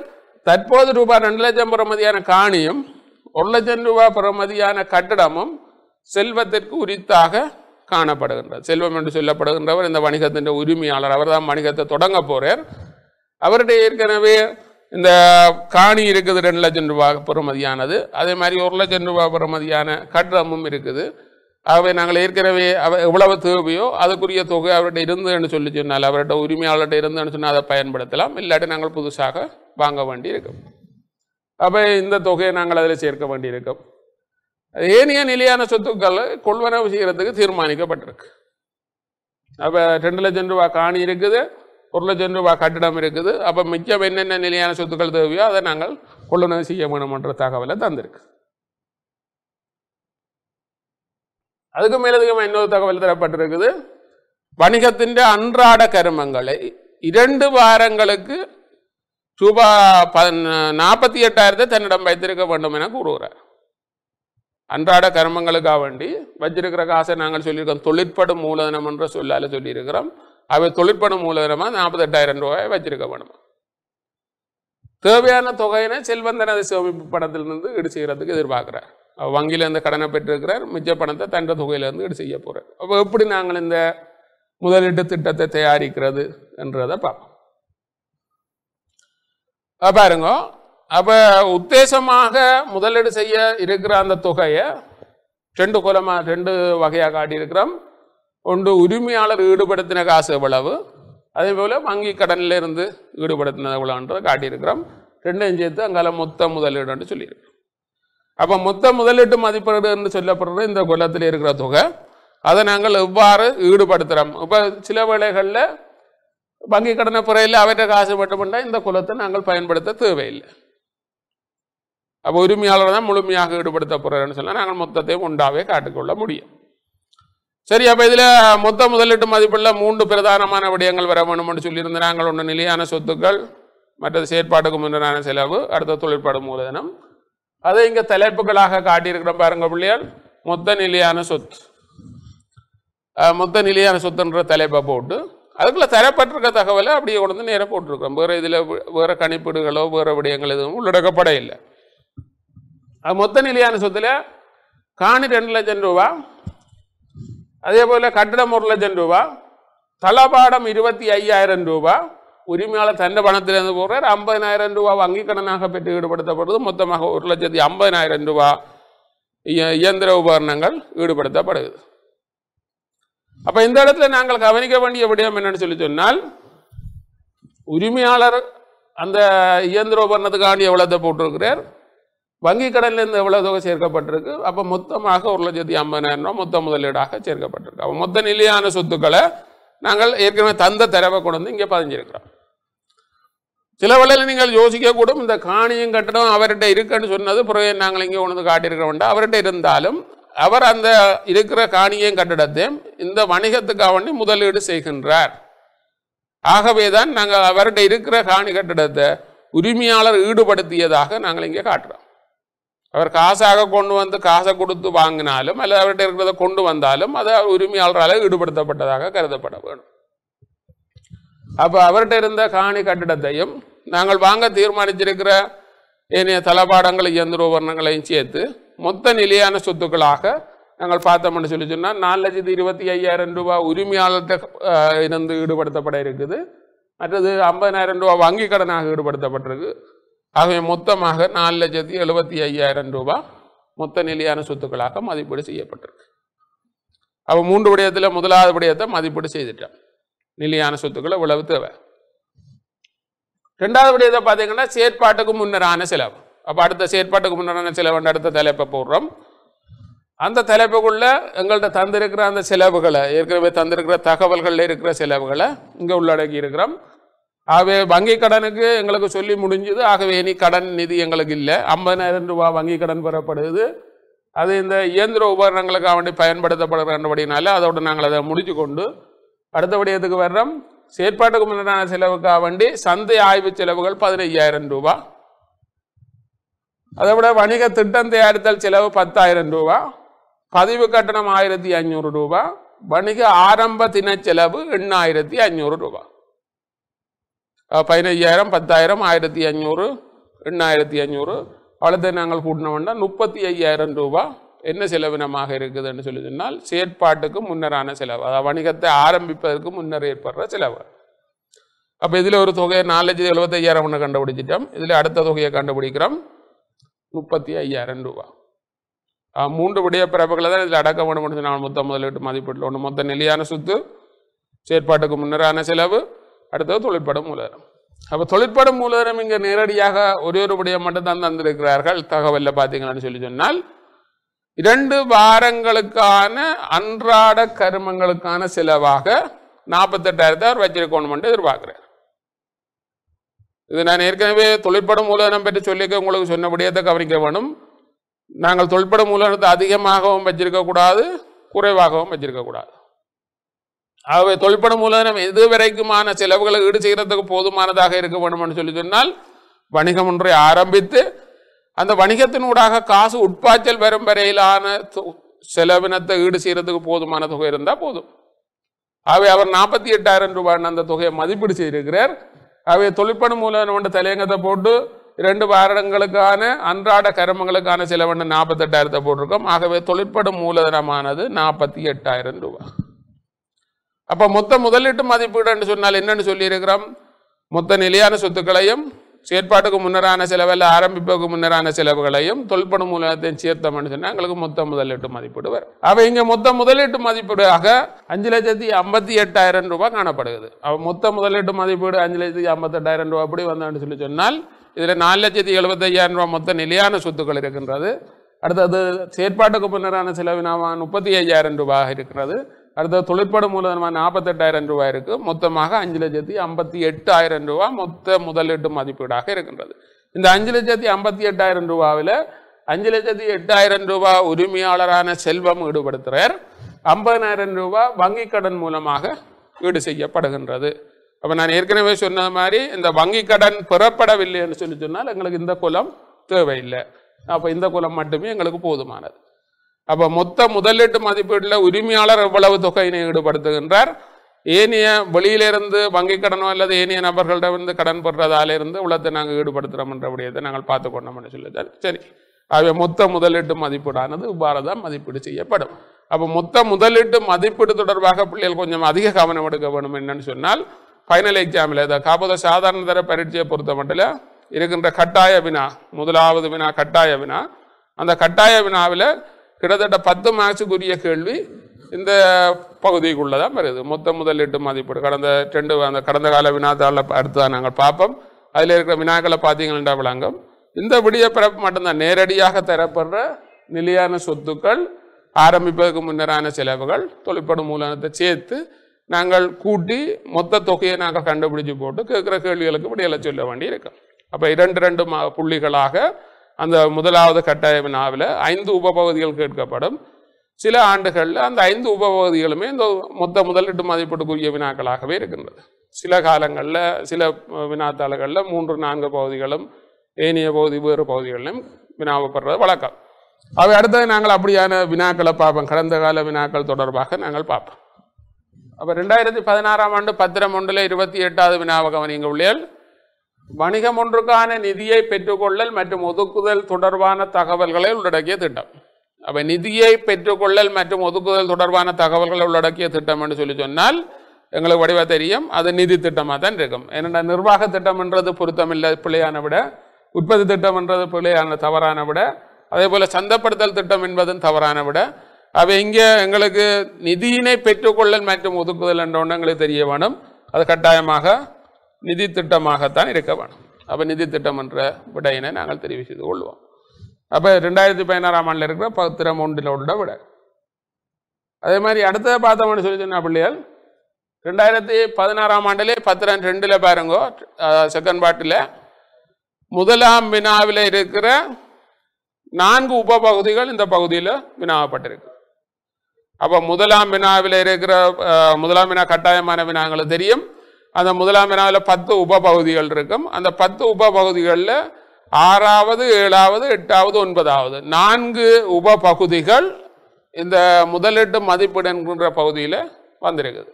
தற்போது ரூபாய் ரெண்டு லட்சம் பெறுமதியான காணியும் ஒரு லட்சம் ரூபாய் பெறுமதியான கட்டடமும் செல்வத்திற்கு உரித்தாக காணப்படுகின்றார் செல்வம் என்று சொல்லப்படுகின்றவர் இந்த வணிகத்தின் உரிமையாளர் அவர் தான் வணிகத்தை தொடங்க போகிறார் அவருடைய ஏற்கனவே இந்த காணி இருக்குது ரெண்டு லட்சம் ரூபாய் பெறுமதியானது அதே மாதிரி ஒரு லட்சம் ரூபாய் பெறுமதியான கட்டமும் இருக்குது ஆகவே நாங்கள் ஏற்கனவே அவ எவ்வளவு தேவையோ அதுக்குரிய தொகை அவர்கிட்ட இருந்ததுன்னு சொல்லி சொன்னால் அவர்கிட்ட உரிமையாளர்கிட்ட இருந்ததுன்னு சொன்னால் அதை பயன்படுத்தலாம் இல்லாட்டி நாங்கள் புதுசாக வாங்க வேண்டியிருக்கும் அப்போ இந்த தொகையை நாங்கள் அதில் சேர்க்க வேண்டியிருக்கும் ஏனைய நிலையான சொத்துக்கள் கொள்வனவு செய்கிறதுக்கு தீர்மானிக்கப்பட்டிருக்கு அப்போ ரெண்டு லட்சம் ரூபா காணி இருக்குது ஒரு லட்சம் ரூபாய் கட்டிடம் இருக்குது அப்போ மிச்சம் என்னென்ன நிலையான சொத்துக்கள் தேவையோ அதை நாங்கள் கொள்ளுநர் செய்ய வேணுமன்ற தகவலை தந்திருக்கு அதுக்கு மேலதிகமாக இன்னொரு தகவல் தரப்பட்டிருக்குது வணிகத்தின் அன்றாட கருமங்களை இரண்டு வாரங்களுக்கு ரூபா நாற்பத்தி எட்டாயிரத்தை தன்னிடம் வைத்திருக்க வேண்டும் என கூறுகிறார் அன்றாட கர்மங்களுக்காக வேண்டி வச்சிருக்கிற காசை நாங்கள் சொல்லியிருக்கோம் தொழிற்படும் மூலதனம் என்ற சொல்லால் சொல்லியிருக்கிறோம் அவன் தொழிற்பணம் மூலதனமாக நாற்பத்தெட்டாயிரம் ரூபாய் வச்சிருக்க வேணுமா தேவையான தொகையினை செல்வந்தன சேமிப்பு பணத்திலிருந்து ஈடு செய்கிறதுக்கு எதிர்பார்க்குறார் அவர் வங்கியிலேருந்து கடனை பெற்றிருக்கிறார் மிச்ச பணத்தை தண்ட தொகையிலேருந்து ஈடு செய்ய போகிறார் அப்போ எப்படி நாங்கள் இந்த முதலீட்டு திட்டத்தை தயாரிக்கிறது என்றதை பார்ப்போம் பாருங்க அப்போ உத்தேசமாக முதலீடு செய்ய இருக்கிற அந்த தொகையை ரெண்டு குலமாக ரெண்டு வகையாக காட்டியிருக்கிறோம் உரிமையாளர் ஈடுபடுத்தின காசு எவ்வளவு அதே அதேபோல் வங்கி கடனில் இருந்து ஈடுபடுத்தினது எவ்வளோன்றதை காட்டியிருக்கிறோம் ரெண்டையும் சேர்த்து அங்கால மொத்த முதலீடுன்னு சொல்லியிருக்கிறோம் அப்போ மொத்த முதலீட்டு மதிப்பீடுன்னு சொல்லப்படுற இந்த குலத்தில் இருக்கிற தொகை அதை நாங்கள் எவ்வாறு ஈடுபடுத்துகிறோம் இப்போ சில வேளைகளில் வங்கி கடனை பிறையில் அவற்றை காசு மட்டுமின்றா இந்த குலத்தை நாங்கள் பயன்படுத்த தேவையில்லை அப்போ உரிமையாளர் தான் முழுமையாக ஈடுபடுத்த போகிறேன்னு சொன்னால் நாங்கள் மொத்தத்தையும் உண்டாவே காட்டுக்கொள்ள முடியும் சரி அப்போ இதில் மொத்த முதலீட்டு மதிப்பில் மூன்று பிரதானமான விடயங்கள் வர வேணும்னு சொல்லியிருந்தாங்க ஒன்று நிலையான சொத்துக்கள் மற்றது செயற்பாட்டுக்கு முன்னரான செலவு அடுத்த தொழிற்பாடு மூலதனம் அதை இங்கே தலைப்புகளாக காட்டியிருக்கிற பாருங்க பிள்ளையால் மொத்த நிலையான சொத்து மொத்த நிலையான சொத்துன்ற தலைப்பை போட்டு அதுக்குள்ள தரப்பட்டிருக்க தகவலை அப்படியே கொண்டு வந்து நேரம் போட்டிருக்கோம் வேறு இதில் வேறு கணிப்பீடுகளோ வேறு விடயங்கள் எதுவும் உள்ளடக்கப்பட இல்லை அது மொத்த நிலையான சொத்துல காணி ரெண்டு லட்சம் ரூபா அதே போல் கட்டிடம் ஒரு லட்சம் ரூபா തളപാടം ഇരുപത്തി ஐயாயிரம் ரூபா உரிமையாளர் தண்டை பணத்தில் இருந்து போடுறார் ஐம்பதினாயிரம் ரூபா வங்கி கடனாக பெற்று ஈடுபடுத்தப்படுது மொத்தமாக ஒரு லட்சத்தி ஐம்பதினாயிரம் ரூபா இயந்திர உபகரணங்கள் ஈடுபடுத்தப்படுகிறது அப்போ இந்த இடத்துல நாங்கள் கவனிக்க வேண்டிய விடயம் என்னன்னு சொல்லி சொன்னால் உரிமையாளர் அந்த இயந்திர உபகரணத்துக்காண்டி எவ்வளோத்தை போட்டிருக்கிறார் வங்கி கடன்லேருந்து எவ்வளோ தொகை சேர்க்கப்பட்டிருக்கு அப்போ மொத்தமாக ஒரு லட்சத்தி ஐம்பதாயிரம் ரூபா மொத்த முதலீடாக சேர்க்கப்பட்டிருக்கு அப்போ மொத்த நிலையான சொத்துக்களை நாங்கள் ஏற்கனவே தந்த தரவை கொண்டு வந்து இங்கே பதிஞ்சிருக்கிறோம் சில வேளையில் நீங்கள் யோசிக்கக்கூடும் இந்த காணியும் கட்டடம் அவர்கிட்ட இருக்குன்னு சொன்னது பிறகு நாங்கள் இங்கே ஒன்று காட்டியிருக்கிறோம்டா அவர்கிட்ட இருந்தாலும் அவர் அந்த இருக்கிற காணியும் கட்டடத்தையும் இந்த வணிகத்துக்காக வேண்டி முதலீடு செய்கின்றார் ஆகவே தான் நாங்கள் அவர்கிட்ட இருக்கிற காணி கட்டடத்தை உரிமையாளர் ஈடுபடுத்தியதாக நாங்கள் இங்கே காட்டுறோம் அவர் காசாக கொண்டு வந்து காசை கொடுத்து வாங்கினாலும் அல்லது அவர்கிட்ட இருக்கிறத கொண்டு வந்தாலும் அது உரிமையாளரால் ஈடுபடுத்தப்பட்டதாக கருதப்பட வேணும் அப்போ அவர்கிட்ட இருந்த காணி கட்டிடத்தையும் நாங்கள் வாங்க தீர்மானிச்சிருக்கிற ஏனைய தளபாடங்கள் இயந்திர உபரணங்களையும் சேர்த்து மொத்த நிலையான சொத்துக்களாக நாங்கள் பார்த்தோம்னு சொல்லி சொன்னால் நாலு லட்சத்தி இருபத்தி ஐயாயிரம் ரூபா உரிமையாளர்கிட்ட இருந்து ஈடுபடுத்தப்பட இருக்குது மற்றது ஐம்பதாயிரம் ரூபா வங்கி கடனாக ஈடுபடுத்தப்பட்டிருக்கு ஆகவே மொத்தமாக நாலு லட்சத்தி எழுபத்தி ஐயாயிரம் ரூபாய் மொத்த நிலையான சொத்துக்களாக மதிப்பீடு செய்யப்பட்டிருக்கு அவ மூன்று விடயத்தில் முதலாவது விடயத்தை மதிப்பீடு செய்துட்டான் நிலையான சொத்துக்களை இவ்வளவு தேவை ரெண்டாவது விடயத்தை பார்த்தீங்கன்னா செயற்பாட்டுக்கு முன்னரான செலவு அப்போ அடுத்த செயற்பாட்டுக்கு முன்னரான செலவு அடுத்த தலைப்பை போடுறோம் அந்த தலைப்புக்குள்ள எங்கள்கிட்ட தந்திருக்கிற அந்த செலவுகளை ஏற்கனவே தந்திருக்கிற தகவல்களில் இருக்கிற செலவுகளை இங்கே உள்ளடக்கி இருக்கிறோம் ஆகவே வங்கி கடனுக்கு எங்களுக்கு சொல்லி முடிஞ்சது ஆகவே இனி கடன் நிதி எங்களுக்கு இல்லை ஐம்பதாயிரம் ரூபா வங்கி கடன் பெறப்படுது அது இந்த இயந்திர உபகரணங்களுக்கு அவண்டி பயன்படுத்தப்படுறபடினால அதோடு நாங்கள் அதை முடிச்சு கொண்டு அடுத்தபடி எதுக்கு வர்றோம் செயற்பாட்டுக்கு முன்னான செலவுக்காக வண்டி சந்தை ஆய்வு செலவுகள் பதினைஞ்சாயிரம் ரூபா அதை விட வணிக திட்டம் தயாரித்தல் செலவு பத்தாயிரம் ரூபா பதிவு கட்டணம் ஆயிரத்தி அஞ்சூறு ரூபா வணிக ஆரம்ப தின செலவு எண்ணாயிரத்தி அஞ்சூறு ரூபா பதினைஞ்சாயிரம் பத்தாயிரம் ஆயிரத்தி அஞ்சூறு எண்ணாயிரத்தி அஞ்சூறு அவ்வளோதை நாங்கள் கூட்டினோம்னா முப்பத்தி ஐயாயிரம் ரூபா என்ன செலவினமாக இருக்குதுன்னு சொல்லி சொன்னால் செயற்பாட்டுக்கு முன்னரான செலவு அதாவது வணிகத்தை ஆரம்பிப்பதற்கு முன்னர் ஏற்படுற செலவு அப்போ இதில் ஒரு தொகையை நாலு லட்சத்தி எழுபத்தையாயிரம் ஒன்று கண்டுபிடிச்சிட்டோம் இதில் அடுத்த தொகையை கண்டுபிடிக்கிறோம் முப்பத்தி ஐயாயிரம் ரூபா மூன்று விடிய பிறப்புகளை தான் இதில் அடக்க வேண்டும் சொன்னால் மொத்தம் முதலீட்டு மதிப்பீட்டில் ஒன்று மொத்த நிலையான சொத்து செயற்பாட்டுக்கு முன்னரான செலவு அடுத்தது தொழிற்பட மூலதனம் அப்போ தொழிற்பட மூலதனம் இங்கே நேரடியாக ஒரே ஒருபடியாக மட்டும்தான் தந்திருக்கிறார்கள் தகவலில் பார்த்தீங்களான்னு சொல்லி சொன்னால் இரண்டு வாரங்களுக்கான அன்றாட கருமங்களுக்கான செலவாக நாற்பத்தெட்டாயிரத்தை அவர் வச்சிருக்கணும்னு எதிர்பார்க்குறார் இது நான் ஏற்கனவே தொழிற்பட மூலதனம் பற்றி சொல்லிக்க உங்களுக்கு சொன்னபடியத்தை கவனிக்க வேண்டும் நாங்கள் தொழிற்படம் மூலதனத்தை அதிகமாகவும் வச்சிருக்கக்கூடாது குறைவாகவும் வச்சிருக்கக்கூடாது ஆகவே தொழிற்பட மூலதனம் எது வரைக்குமான செலவுகளை ஈடு செய்கிறதுக்கு போதுமானதாக இருக்க வேண்டும்னு சொல்லி சொன்னால் வணிகம் ஒன்றை ஆரம்பித்து அந்த வணிகத்தினூடாக காசு உட்பாய்ச்சல் வரும் வரையிலான செலவினத்தை ஈடு செய்கிறதுக்கு போதுமான தொகை இருந்தால் போதும் ஆகவே அவர் நாற்பத்தி எட்டாயிரம் ரூபாய் அந்த தொகையை மதிப்பீடு செய்திருக்கிறார் ஆகவே தொழிற்பட மூலதனம் ஒன்று தலையங்கத்தை போட்டு இரண்டு வாரங்களுக்கான அன்றாட கர்மங்களுக்கான செலவண்டு நாற்பத்தெட்டாயிரத்தை போட்டிருக்கோம் ஆகவே தொழிற்படும் மூலதனமானது நாற்பத்தி எட்டாயிரம் ரூபாய் அப்போ மொத்த முதலீட்டு மதிப்பீடு என்று சொன்னால் என்னன்னு சொல்லியிருக்கிறோம் மொத்த நிலையான சொத்துக்களையும் செயற்பாட்டுக்கு முன்னரான செலவில் ஆரம்பிப்புக்கு முன்னரான செலவுகளையும் தொல்பண மூலத்தையும் சேர்த்தோம்னு சொன்னால் எங்களுக்கு மொத்த முதலீட்டு மதிப்பீடு வரும் அவள் இங்கே மொத்த முதலீட்டு மதிப்பீடாக அஞ்சு லட்சத்தி ஐம்பத்தி எட்டாயிரம் ரூபாய் காணப்படுகிறது அவள் மொத்த முதலீட்டு மதிப்பீடு அஞ்சு லட்சத்தி ஐம்பத்தெட்டாயிரம் ரூபா அப்படி வந்தான்னு சொல்லி சொன்னால் இதில் நாலு லட்சத்தி எழுபத்தையாயிரம் ரூபா மொத்த நிலையான சொத்துக்கள் இருக்கின்றது அடுத்தது செயற்பாட்டுக்கு முன்னரான செலவினாவான் முப்பத்தி ஐயாயிரம் ரூபாய் இருக்கிறது அடுத்த தொழிற்பாடு மூலதனமாக நாற்பத்தெட்டாயிரம் ரூபாய் இருக்கு மொத்தமாக அஞ்சு லட்சத்தி ஐம்பத்தி எட்டாயிரம் ரூபா மொத்த முதலீட்டு மதிப்பீடாக இருக்கின்றது இந்த அஞ்சு லட்சத்தி ஐம்பத்தி எட்டாயிரம் ரூபாவில் அஞ்சு லட்சத்தி எட்டாயிரம் ரூபா உரிமையாளரான செல்வம் ஈடுபடுத்துகிறார் ஐம்பதனாயிரம் ரூபாய் வங்கி கடன் மூலமாக ஈடு செய்யப்படுகின்றது அப்போ நான் ஏற்கனவே சொன்ன மாதிரி இந்த வங்கி கடன் பெறப்படவில்லை என்று சொல்லி சொன்னால் எங்களுக்கு இந்த குலம் தேவையில்லை அப்போ இந்த குலம் மட்டுமே எங்களுக்கு போதுமானது அப்போ மொத்த முதலீட்டு மதிப்பீட்டில் உரிமையாளர் எவ்வளவு தொகையினை ஈடுபடுத்துகின்றார் ஏனைய வெளியிலிருந்து வங்கி கடனோ அல்லது ஏனைய நபர்களிடம் இருந்து கடன் இருந்து உள்ளத்தை நாங்கள் ஈடுபடுத்துகிறோம்ன்ற விடயத்தை நாங்கள் பார்த்து கொண்டோம்னு சொல்லிட்டார் சரி ஆகவே மொத்த முதலீட்டு மதிப்பீடானது இவ்வாறு மதிப்பீடு செய்யப்படும் அப்போ மொத்த முதலீட்டு மதிப்பீடு தொடர்பாக பிள்ளைகள் கொஞ்சம் அதிக கவனம் எடுக்க வேணும் என்னன்னு சொன்னால் ஃபைனல் எக்ஸாமில் ஏதாவது காப்பத சாதாரண தர பரீட்சையை பொறுத்த மட்டும் இருக்கின்ற கட்டாய வினா முதலாவது வினா கட்டாய வினா அந்த கட்டாய வினாவில் கிட்டத்தட்ட பத்து மார்க்ஸுக்குரிய கேள்வி இந்த பகுதிக்குள்ளே தான் வருது மொத்த முதலீட்டு மதிப்பீடு கடந்த ரெண்டு அந்த கடந்த கால வினாத்தாளில் அடுத்ததான் நாங்கள் பார்ப்போம் அதில் இருக்கிற வினாக்களை பார்த்தீங்கன்னா விளங்கும் இந்த விடிய பிறப்பு மட்டும்தான் நேரடியாக தரப்படுற நிலையான சொத்துக்கள் ஆரம்பிப்பதற்கு முன்னரான செலவுகள் தொழிற்படும் மூலத்தை சேர்த்து நாங்கள் கூட்டி மொத்த தொகையை நாங்கள் கண்டுபிடிச்சு போட்டு கேட்குற கேள்விகளுக்கு விடியலை சொல்ல வேண்டி இருக்கோம் அப்போ இரண்டு ரெண்டு புள்ளிகளாக அந்த முதலாவது கட்டாய வினாவில் ஐந்து உபபகுதிகள் கேட்கப்படும் சில ஆண்டுகளில் அந்த ஐந்து உபபகுதிகளுமே இந்த மொத்த முதலீட்டு மதிப்பீட்டுக்குரிய வினாக்களாகவே இருக்கின்றது சில காலங்களில் சில வினாத்தாள்களில் மூன்று நான்கு பகுதிகளும் ஏனைய பகுதி வேறு பகுதிகளிலும் வினாவப்படுறது வழக்கம் அவை அடுத்தது நாங்கள் அப்படியான வினாக்களை பார்ப்போம் கடந்த கால வினாக்கள் தொடர்பாக நாங்கள் பார்ப்போம் அப்போ ரெண்டாயிரத்தி பதினாறாம் ஆண்டு பத்திரம் ஒன்றில் இருபத்தி எட்டாவது வினாவகம் நீங்கள் உள்ளியல் வணிகம் ஒன்றுக்கான நிதியை பெற்றுக்கொள்ளல் மற்றும் ஒதுக்குதல் தொடர்பான தகவல்களை உள்ளடக்கிய திட்டம் அப்போ நிதியை பெற்றுக்கொள்ளல் மற்றும் ஒதுக்குதல் தொடர்பான தகவல்களை உள்ளடக்கிய திட்டம் என்று சொல்லி சொன்னால் எங்களுக்கு வடிவாக தெரியும் அது நிதி திட்டமாக தான் இருக்கும் ஏன்னா நிர்வாக திட்டம்ன்றது பொருத்தமில்லை பிள்ளையான விட உற்பத்தி திட்டம்ன்றது பிள்ளையான தவறான விட அதே போல் சந்தப்படுத்தல் திட்டம் என்பதும் தவறான விட அப்போ இங்கே எங்களுக்கு நிதியினை பெற்றுக்கொள்ளல் மற்றும் ஒதுக்குதல் என்ற ஒன்று எங்களுக்கு தெரிய வேணும் அது கட்டாயமாக நிதி திட்டமாகத்தான் இருக்க வேணும் அப்போ நிதி திட்டம் என்ற விடையினை நாங்கள் தெரிவு செய்து கொள்வோம் அப்போ ரெண்டாயிரத்தி பதினாறாம் ஆண்டில் இருக்கிற பத்திரம் ஒன்றில் உள்ள விடை அதே மாதிரி அடுத்த பார்த்தோம்னு சொல்லி சொன்ன பிள்ளைகள் ரெண்டாயிரத்தி பதினாறாம் ஆண்டிலே பத்திரம் ரெண்டில் பாருங்கோ செகண்ட் பாட்டில் முதலாம் வினாவில் இருக்கிற நான்கு உப பகுதிகள் இந்த பகுதியில் வினாவப்பட்டிருக்கு அப்போ முதலாம் வினாவில் இருக்கிற முதலாம் வினா கட்டாயமான வினாங்களும் தெரியும் அந்த முதலாம் வினாவில் பத்து உப பகுதிகள் இருக்கும் அந்த பத்து உப பகுதிகளில் ஆறாவது ஏழாவது எட்டாவது ஒன்பதாவது நான்கு உப பகுதிகள் இந்த முதலீட்டு மதிப்பீடு என்கின்ற பகுதியில் வந்திருக்குது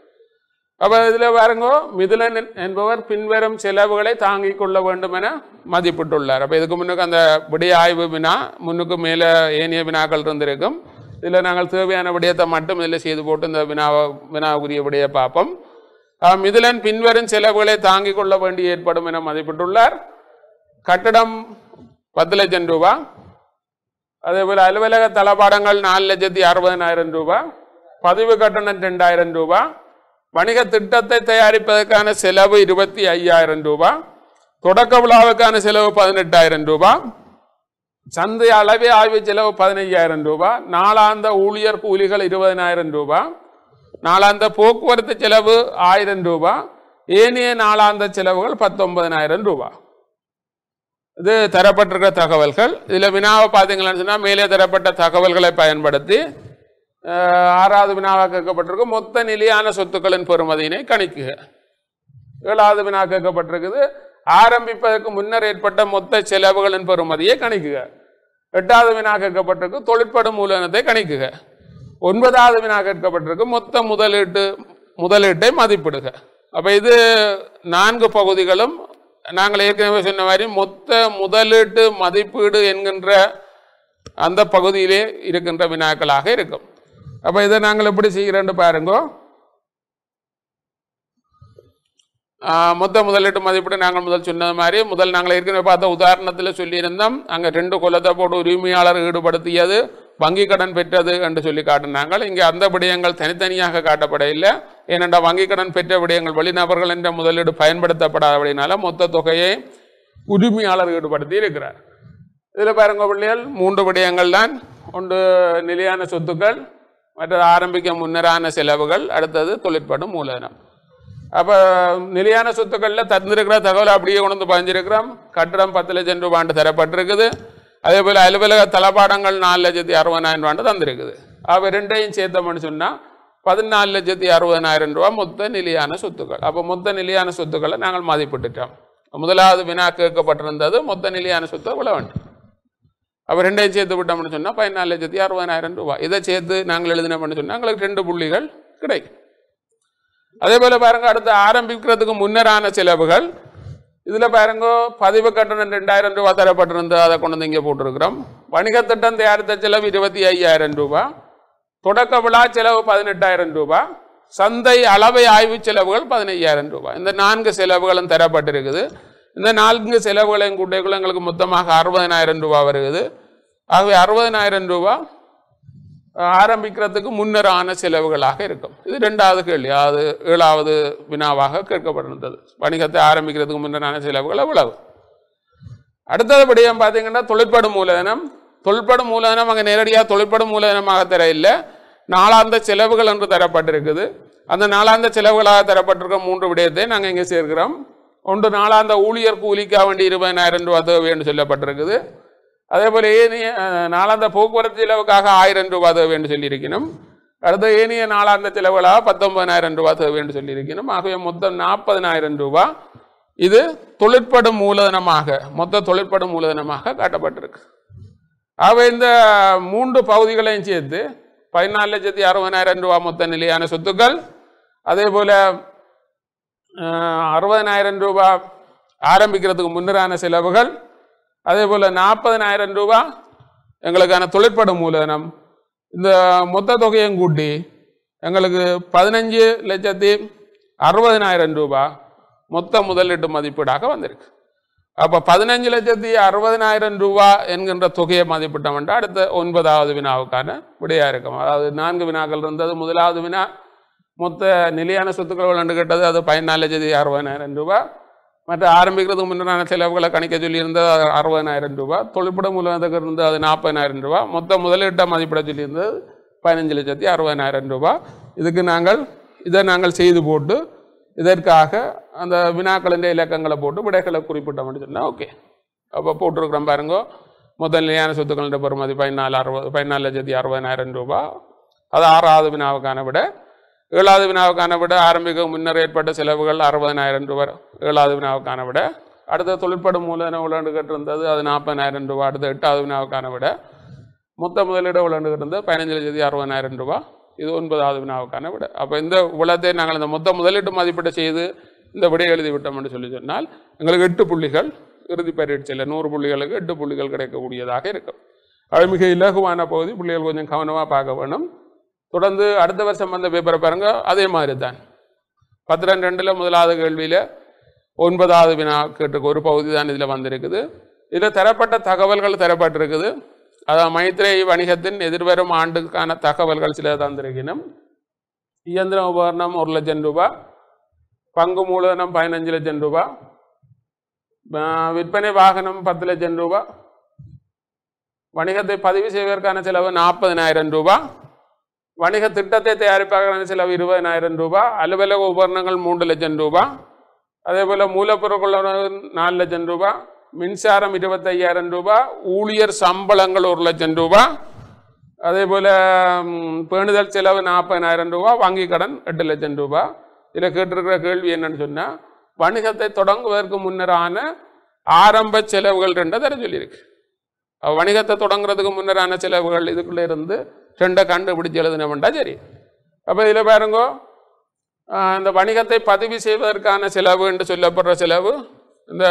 அப்போ இதில் பாருங்கோ மிதிலன் என்பவர் பின்வரும் செலவுகளை தாங்கிக் கொள்ள வேண்டும் என மதிப்பிட்டுள்ளார் அப்போ இதுக்கு முன்னுக்கு அந்த விடிய ஆய்வு வினா முன்னுக்கு மேலே ஏனைய வினாக்கள் இருந்திருக்கும் இதில் நாங்கள் தேவையான விடயத்தை மட்டும் இதில் செய்து போட்டு இந்த வினாவை வினாவுக்குரிய விடையை பார்ப்போம் மிதிலன் பின்வரும் செலவுகளை தாங்கிக் கொள்ள வேண்டி ஏற்படும் என மதிப்பிட்டுள்ளார் கட்டடம் பத்து லட்சம் ரூபா அதேபோல் அலுவலக தளபாடங்கள் நாலு லட்சத்தி அறுபதனாயிரம் ரூபா பதிவு கட்டணம் ரெண்டாயிரம் ரூபா வணிக திட்டத்தை தயாரிப்பதற்கான செலவு இருபத்தி ஐயாயிரம் ரூபா தொடக்க விழாவுக்கான செலவு பதினெட்டாயிரம் ரூபா சந்தை அளவே ஆய்வு செலவு பதினைஞ்சாயிரம் ரூபா நாளாந்த ஊழியர் கூலிகள் இருபதனாயிரம் ரூபாய் நாலாந்த போக்குவரத்து செலவு ஆயிரம் ரூபா ஏனைய நாலாந்த செலவுகள் பத்தொன்பதனாயிரம் ரூபா இது தரப்பட்டிருக்கிற தகவல்கள் இதில் வினாவை பார்த்தீங்களான்னு சொன்னால் மேலே தரப்பட்ட தகவல்களை பயன்படுத்தி ஆறாவது வினாவாக கேட்கப்பட்டிருக்கு மொத்த நிலையான சொத்துக்களின் பெறுமதியினை கணிக்குக ஏழாவது வினா கேட்கப்பட்டிருக்குது ஆரம்பிப்பதற்கு முன்னர் ஏற்பட்ட மொத்த செலவுகளின் பெறுமதியை கணிக்குக எட்டாவது வினா கேட்கப்பட்டிருக்கு தொழிற்படும் மூலதனத்தை கணிக்குக ஒன்பதாவது வினா கேட்கப்பட்டிருக்கு மொத்த முதலீட்டு முதலீட்டை மதிப்பிடுக அப்போ இது நான்கு பகுதிகளும் நாங்கள் ஏற்கனவே சொன்ன மாதிரி மொத்த முதலீட்டு மதிப்பீடு என்கின்ற அந்த பகுதியிலே இருக்கின்ற வினாக்களாக இருக்கும் அப்போ இதை நாங்கள் எப்படி செய்கிறோன்னு பாருங்கோ மொத்த முதலீட்டு மதிப்பீடு நாங்கள் முதல் சொன்னது மாதிரி முதல் நாங்கள் ஏற்கனவே பார்த்த உதாரணத்தில் சொல்லியிருந்தோம் அங்கே ரெண்டு குலத்தை போட்டு உரிமையாளர் ஈடுபடுத்தியது வங்கி கடன் பெற்றது என்று சொல்லி காட்டினாங்கள் இங்கே அந்த விடயங்கள் தனித்தனியாக காட்டப்படவில்லை ஏனென்றால் வங்கி கடன் பெற்ற விடயங்கள் வெளிநபர்கள் என்ற முதலீடு பயன்படுத்தப்படாதபடினால மொத்த தொகையை உரிமையாளர் ஈடுபடுத்தி இருக்கிறார் இதில் பாருங்க பிள்ளைகள் மூன்று விடயங்கள் தான் ஒன்று நிலையான சொத்துக்கள் மற்றது ஆரம்பிக்க முன்னரான செலவுகள் அடுத்தது தொழிற்படும் மூலதனம் அப்போ நிலையான சொத்துக்களில் தந்திருக்கிற தகவல் அப்படியே கொண்டு பதிஞ்சிருக்கிறோம் கட்டிடம் பத்து லட்சம் ரூபாண்டு தரப்பட்டிருக்குது அதே போல் அலுவலக தளபாடங்கள் நாலு லட்சத்தி அறுபதாயிரம் ரூபான் தந்திருக்குது அப்போ ரெண்டையும் சேர்த்தோம்னு சொன்னால் பதினாலு லட்சத்தி அறுபதனாயிரம் ரூபா மொத்த நிலையான சொத்துக்கள் அப்போ மொத்த நிலையான சொத்துக்களை நாங்கள் மதிப்பிட்டுட்டோம் முதலாவது வினா கேட்கப்பட்டிருந்தது மொத்த நிலையான சொத்து இவ்வளோ வேண்டும் அப்போ ரெண்டையும் சேர்த்து விட்டோம்னு சொன்னால் பதினாலு லட்சத்தி அறுபதாயிரம் ரூபாய் இதை சேர்த்து நாங்கள் எழுதினோம்னு சொன்னால் எங்களுக்கு ரெண்டு புள்ளிகள் கிடைக்கும் அதே போல் பாருங்கள் அடுத்து ஆரம்பிக்கிறதுக்கு முன்னரான செலவுகள் இதில் பாருங்க பதிவு கட்டணம் ரெண்டாயிரம் ரூபா தரப்பட்டிருந்து அதை கொண்டு வந்து இங்கே போட்டிருக்கிறோம் வணிக திட்டம் தயாரித்த செலவு இருபத்தி ஐயாயிரம் ரூபா தொடக்க விழா செலவு பதினெட்டாயிரம் ரூபா சந்தை அளவை ஆய்வு செலவுகள் பதினையாயிரம் ரூபாய் இந்த நான்கு செலவுகளும் தரப்பட்டிருக்குது இந்த நான்கு செலவுகளையும் கூட்டிகளும் எங்களுக்கு மொத்தமாக அறுபதனாயிரம் ரூபா வருகிறது ஆகவே அறுபதனாயிரம் ரூபா ஆரம்பிக்கிறதுக்கு முன்னரான செலவுகளாக இருக்கும் இது ரெண்டாவது கேள்வி அது ஏழாவது வினாவாக கேட்கப்படுகின்றது வணிகத்தை ஆரம்பிக்கிறதுக்கு முன்னரான செலவுகள் அவ்வளவு அடுத்தபடியும் பார்த்தீங்கன்னா தொழிற்படும் மூலதனம் தொழிற்படும் மூலதனம் அங்கே நேரடியாக தொழிற்படும் மூலதனமாக தர இல்லை நாளாந்த செலவுகள் என்று தரப்பட்டிருக்குது அந்த நாளாந்த செலவுகளாக தரப்பட்டிருக்க மூன்று விடயத்தை நாங்கள் இங்கே சேர்க்கிறோம் ஒன்று நாளாந்த ஊழியர் கூலிக்காக வேண்டி இருபதனாயிரம் ரூபா தேவை என்று சொல்லப்பட்டிருக்குது அதே போல் ஏனைய நாளாந்த போக்குவரத்து செலவுக்காக ஆயிரம் ரூபாய் தேவை என்று சொல்லியிருக்கணும் அடுத்த ஏனைய நாளாந்த செலவுகளாக பத்தொன்பதாயிரம் ரூபாய் தேவை என்று சொல்லியிருக்கணும் ஆகவே மொத்தம் நாற்பதனாயிரம் ரூபாய் இது தொழிற்படும் மூலதனமாக மொத்த தொழிற்படும் மூலதனமாக காட்டப்பட்டிருக்கு ஆகவே இந்த மூன்று பகுதிகளையும் சேர்த்து பதினாலு லட்சத்தி அறுபதாயிரம் ரூபா மொத்த நிலையான சொத்துக்கள் அதே போல் அறுபதனாயிரம் ரூபாய் ஆரம்பிக்கிறதுக்கு முன்னரான செலவுகள் அதே போல் நாற்பதனாயிரம் ரூபா எங்களுக்கான தொழிற்பட மூலதனம் இந்த மொத்த தொகையும் கூட்டி எங்களுக்கு பதினஞ்சு லட்சத்தி அறுபதனாயிரம் ரூபா மொத்த முதலீட்டு மதிப்பீடாக வந்திருக்கு அப்போ பதினஞ்சு லட்சத்தி அறுபதனாயிரம் ரூபா என்கின்ற தொகையை மதிப்பிட்டோம் என்றால் அடுத்த ஒன்பதாவது வினாவுக்கான விடையாக இருக்கும் அதாவது நான்கு வினாக்கள் இருந்தது முதலாவது வினா மொத்த நிலையான சொத்துக்கள் விளாண்டு கேட்டது அது பதினாலு லட்சத்தி அறுபதனாயிரம் ரூபாய் மற்ற ஆரம்பிக்கிறதுக்கு முன்னான செலவுகளை கணிக்க சொல்லியிருந்தது அது அறுபதனாயிரம் ரூபா தொழிற்பட மூலத்துக்கு இருந்தது அது நாற்பதனாயிரம் ரூபா மொத்த முதலீட்டை மதிப்பிட சொல்லியிருந்தது பதினஞ்சு லட்சத்தி அறுபதனாயிரம் ரூபா இதுக்கு நாங்கள் இதை நாங்கள் செய்து போட்டு இதற்காக அந்த வினாக்களின் இலக்கங்களை போட்டு விடைகளை குறிப்பிட்டோம்னு சொன்னால் ஓகே அப்போ போட்டிருக்கிறோம் பாருங்க முதல் நிலையான சொத்துக்களின் பெறுமதி பதினாலு அறுபது பதினாலு லட்சத்தி அறுபதனாயிரம் ரூபா அது ஆறாவது வினாவுக்கான விட ஏழாவது வினாவுக்கான விட ஆரம்பிக்க முன்னர் ஏற்பட்ட செலவுகள் அறுபதனாயிரம் ரூபாய் ஏழாவது வினாவுக்கான விட அடுத்த தொழிற்படும் மூலதன உழண்டு இருந்தது அது நாற்பதனாயிரம் ரூபாய் அடுத்த எட்டாவது வினாவுக்கான விட மொத்த முதலீடு உழண்டு இருந்தது பதினஞ்சு லட்சத்தி அறுபதனாயிரம் ரூபாய் இது ஒன்பதாவது வினாவுக்கான விட அப்போ இந்த உலகத்தை நாங்கள் இந்த மொத்த முதலீட்டு மதிப்பீடு செய்து இந்த விடையை எழுதி விட்டோம்னு சொல்லி சொன்னால் எங்களுக்கு எட்டு புள்ளிகள் இறுதி பரீட்சையில் நூறு புள்ளிகளுக்கு எட்டு புள்ளிகள் கிடைக்கக்கூடியதாக இருக்கும் அது மிக இலகுவான பகுதி பிள்ளைகள் கொஞ்சம் கவனமாக பார்க்க வேணும் தொடர்ந்து அடுத்த வருஷம் வந்த பேப்பரை பாருங்க அதே மாதிரி தான் ரெண்டு ரெண்டில் முதலாவது கேள்வியில் ஒன்பதாவது வினா கேட்டுக்கு ஒரு பகுதி தான் இதில் வந்திருக்குது இதில் தரப்பட்ட தகவல்கள் தரப்பட்டிருக்குது அதான் மைத்ரே வணிகத்தின் எதிர்வரும் ஆண்டுக்கான தகவல்கள் சில தந்திருக்கணும் இயந்திர உபகரணம் ஒரு லட்சம் ரூபாய் பங்கு மூலதனம் பதினஞ்சு லட்சம் ரூபாய் விற்பனை வாகனம் பத்து லட்சம் ரூபாய் வணிகத்தை பதிவு செய்வதற்கான செலவு நாற்பதினாயிரம் ரூபாய் வணிக திட்டத்தை தயாரிப்பாக செலவு இருபதனாயிரம் ரூபாய் அலுவலக உபகரணங்கள் மூன்று லட்சம் ரூபாய் அதே போல் மூலப்பொருட்கள் நாலு லட்சம் ரூபாய் மின்சாரம் இருபத்தையாயிரம் ரூபாய் ஊழியர் சம்பளங்கள் ஒரு லட்சம் ரூபாய் அதே போல் பேணுதல் செலவு நாற்பதாயிரம் ரூபாய் வங்கி கடன் எட்டு லட்சம் ரூபாய் இதில் கேட்டிருக்கிற கேள்வி என்னன்னு சொன்னால் வணிகத்தை தொடங்குவதற்கு முன்னரான ஆரம்ப செலவுகள் ரெண்டு தர சொல்லியிருக்கு வணிகத்தை தொடங்குறதுக்கு முன்னரான செலவுகள் இதுக்குள்ளே இருந்து ரெண்டை கண்டுபிடிச்சு வேண்டாம் சரி அப்போ இதில் பாருங்கோ இந்த வணிகத்தை பதிவு செய்வதற்கான செலவு என்று சொல்லப்படுற செலவு இந்த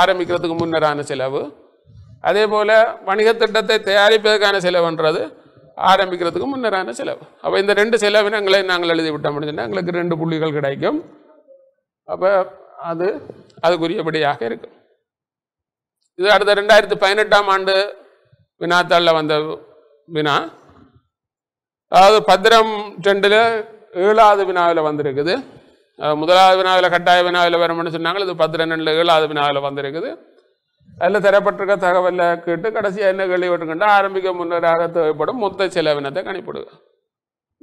ஆரம்பிக்கிறதுக்கு முன்னரான செலவு அதே போல் வணிகத்திட்டத்தை தயாரிப்பதற்கான செலவுன்றது ஆரம்பிக்கிறதுக்கு முன்னரான செலவு அப்போ இந்த ரெண்டு செலவினங்களையும் நாங்கள் எழுதி விட்டோம் அப்படின்னா எங்களுக்கு ரெண்டு புள்ளிகள் கிடைக்கும் அப்போ அது அதுக்குரியபடியாக இருக்கும் இது அடுத்த ரெண்டாயிரத்து பதினெட்டாம் ஆண்டு வினாத்தாளில் வந்த வினா அதாவது பத்திரம் ரெண்டில் ஏழாவது வினாவில் வந்திருக்குது முதலாவது வினாவில் கட்டாய வினாவில் வரணும்னு சொன்னாங்க இது பத்திரம் ரெண்டில் ஏழாவது வினாவில் வந்திருக்குது அதில் தரப்பட்டிருக்க தகவலில் கேட்டு கடைசியாக என்ன கேள்வி விட்டுக்கிட்டு ஆரம்பிக்க முன்னராக தேவைப்படும் மொத்த செலவினத்தை கணிப்பிடுங்க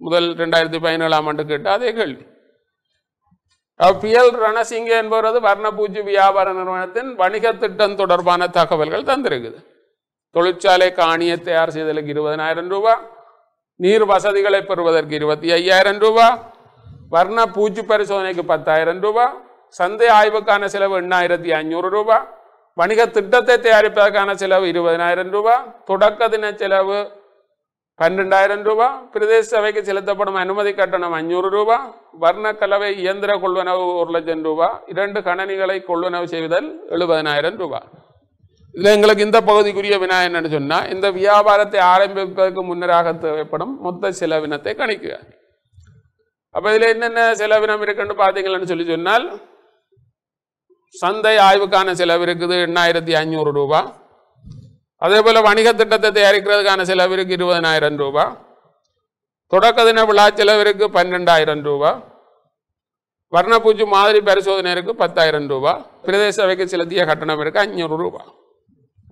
முதல் ரெண்டாயிரத்தி பதினேழாம் ஆண்டு கேட்டு அதே கேள்வி பி எல் ரணசிங்க என்பவரது வர்ணபூஜி வியாபார நிறுவனத்தின் வணிக திட்டம் தொடர்பான தகவல்கள் தந்திருக்குது தொழிற்சாலை காணியை தயார் செய்தலுக்கு இருபதனாயிரம் ரூபாய் நீர் வசதிகளை பெறுவதற்கு இருபத்தி ஐயாயிரம் ரூபா வர்ண பூச்சி பரிசோதனைக்கு பத்தாயிரம் ரூபா சந்தை ஆய்வுக்கான செலவு எண்ணாயிரத்தி ஐநூறு ரூபா வணிக திட்டத்தை தயாரிப்பதற்கான செலவு இருபதினாயிரம் ரூபா தொடக்க தின செலவு பன்னெண்டாயிரம் ரூபா பிரதேச சபைக்கு செலுத்தப்படும் அனுமதி கட்டணம் அஞ்சூறு ரூபா வர்ண கலவை இயந்திர கொள்வனவு ஒரு லட்சம் ரூபா இரண்டு கணனிகளை கொள்வனவு செய்தல் எழுபதனாயிரம் ரூபாய் இதில் எங்களுக்கு இந்த பகுதிக்குரிய வினா என்னன்னு சொன்னால் இந்த வியாபாரத்தை ஆரம்பிப்பதற்கு முன்னராக தேவைப்படும் மொத்த செலவினத்தை கணிக்க அப்போ இதில் என்னென்ன செலவினம் இருக்குன்னு பார்த்தீங்களன்னு சொல்லி சொன்னால் சந்தை ஆய்வுக்கான செலவு இருக்குது எண்ணாயிரத்தி ஐநூறு ரூபா அதே போல் வணிக திட்டத்தை தயாரிக்கிறதுக்கான செலவு இருக்குது இருபதனாயிரம் ரூபா தொடக்க தின விழா செலவு இருக்குது பன்னெண்டாயிரம் ரூபா வர்ணப்பூச்சி மாதிரி பரிசோதனை இருக்குது பத்தாயிரம் ரூபா பிரதேச வைக்க செலுத்திய கட்டணம் இருக்குது அஞ்சூறு ரூபா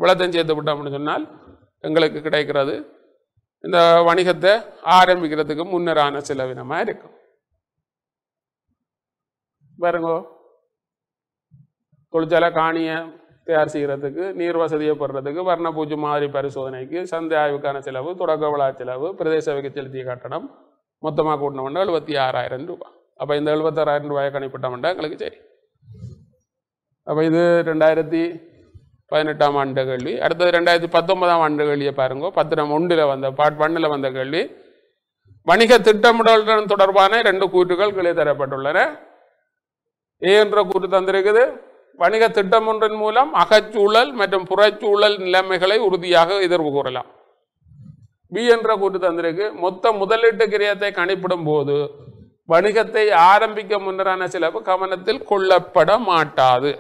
விளத்தம் சேர்த்து விட்டோம் சொன்னால் எங்களுக்கு கிடைக்கிறது இந்த வணிகத்தை ஆரம்பிக்கிறதுக்கு முன்னரான செலவினமாக இருக்கும் பாருங்கோ தொழிற்சால காணியை தயார் செய்கிறதுக்கு நீர் வசதியை போடுறதுக்கு வர்ண பூஜை மாதிரி பரிசோதனைக்கு சந்தை ஆய்வுக்கான செலவு தொடக்க விழா செலவு பிரதேச வகை செலுத்திய கட்டணம் மொத்தமாக கூட்டினோம்னா எழுபத்தி ஆறாயிரம் ரூபாய் அப்போ இந்த எழுபத்தாறாயிரம் ரூபாயை கணிப்பிட்டோம்னா எங்களுக்கு சரி அப்போ இது ரெண்டாயிரத்தி பதினெட்டாம் ஆண்டு கேள்வி அடுத்தது ரெண்டாயிரத்தி பத்தொன்பதாம் ஆண்டு கேள்வியை பாருங்க பத்திரம் ஒன்றில் வந்த பாட் ஒன்றில் வந்த கேள்வி வணிக திட்டமிடல் தொடர்பான ரெண்டு கூற்றுகள் கிளை தரப்பட்டுள்ளன ஏ என்ற கூற்று தந்திருக்குது வணிக திட்டம் ஒன்றின் மூலம் அகச்சூழல் மற்றும் புறச்சூழல் நிலைமைகளை உறுதியாக எதிர்வு கூறலாம் பி என்ற கூற்று தந்திருக்கு மொத்த முதலீட்டு கிரியத்தை கணிப்பிடும் போது வணிகத்தை ஆரம்பிக்க முன்னரான செலவு கவனத்தில் கொள்ளப்பட மாட்டாது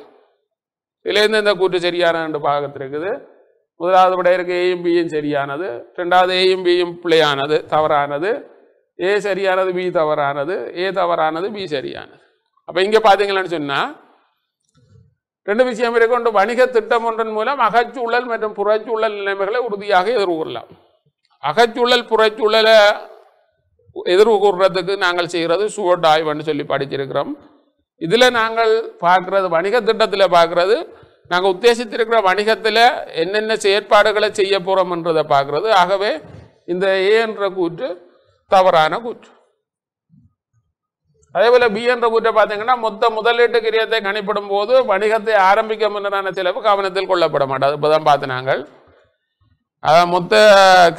இதுலேருந்து இந்த கூற்று சரியான ரெண்டு இருக்குது முதலாவது இருக்கு ஏயும் பியும் சரியானது ரெண்டாவது ஏயும் பியும் பிள்ளையானது தவறானது ஏ சரியானது பி தவறானது ஏ தவறானது பி சரியானது அப்போ இங்கே பார்த்தீங்கன்னு சொன்னால் ரெண்டு விஷயம் இருக்கு ஒன்று வணிக திட்டம் ஒன்றன் மூலம் அகச்சூழல் மற்றும் புறச்சூழல் நிலைமைகளை உறுதியாக எதிர்கொள்ளலாம் அகச்சூழல் புறச்சூழலை எதிர்கூறுறதுக்கு நாங்கள் செய்கிறது சுவட் சொல்லி படிச்சிருக்கிறோம் இதில் நாங்கள் பார்க்குறது வணிக திட்டத்தில் பார்க்குறது நாங்கள் உத்தேசித்திருக்கிற வணிகத்தில் என்னென்ன செயற்பாடுகளை செய்ய போகிறோம்ன்றதை பார்க்குறது ஆகவே இந்த ஏ என்ற கூற்று தவறான கூற்று அதே போல் பி என்ற கூற்றை பார்த்தீங்கன்னா மொத்த முதலீட்டு கிரியத்தை கணிப்பிடும் போது வணிகத்தை ஆரம்பிக்க முன்னரான செலவு கவனத்தில் கொள்ளப்பட மாட்டாது இப்போ தான் பார்த்து நாங்கள் அதான் மொத்த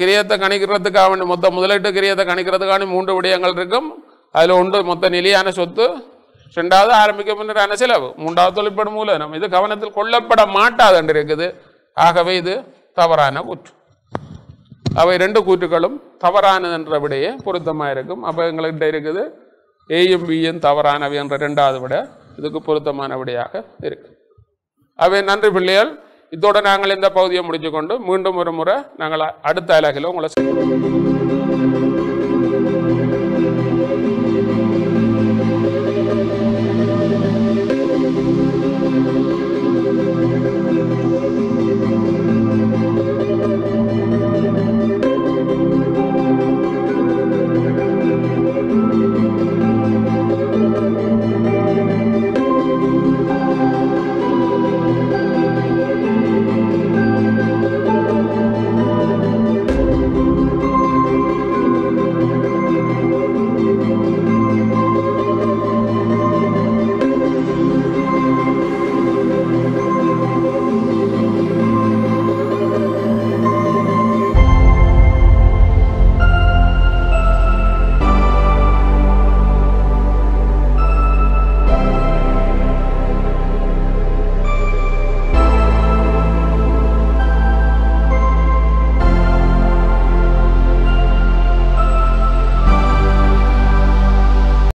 கிரியத்தை கணிக்கிறதுக்காக மொத்த முதலீட்டு கிரியத்தை கணிக்கிறதுக்கான மூன்று விடயங்கள் இருக்கும் அதில் ஒன்று மொத்த நிலையான சொத்து ரெண்டாவது ஆரம்பிக்க முன்னரான செலவு மூன்றாவது தொழிற்படும் மூலதனம் இது கவனத்தில் கொள்ளப்பட மாட்டாது என்று இருக்குது ஆகவே இது தவறான கூற்று அவை ரெண்டு கூற்றுகளும் தவறானது என்ற விடையே பொருத்தமாக இருக்கும் அப்போ எங்கள்கிட்ட இருக்குது ஏயும் பியும் தவறானவை என்ற ரெண்டாவது விட இதுக்கு பொருத்தமான விடையாக இருக்கு அவை நன்றி பிள்ளைகள் இதோடு நாங்கள் இந்த பகுதியை முடிச்சுக்கொண்டு மீண்டும் ஒரு முறை நாங்கள் அடுத்த அலகில் உங்களை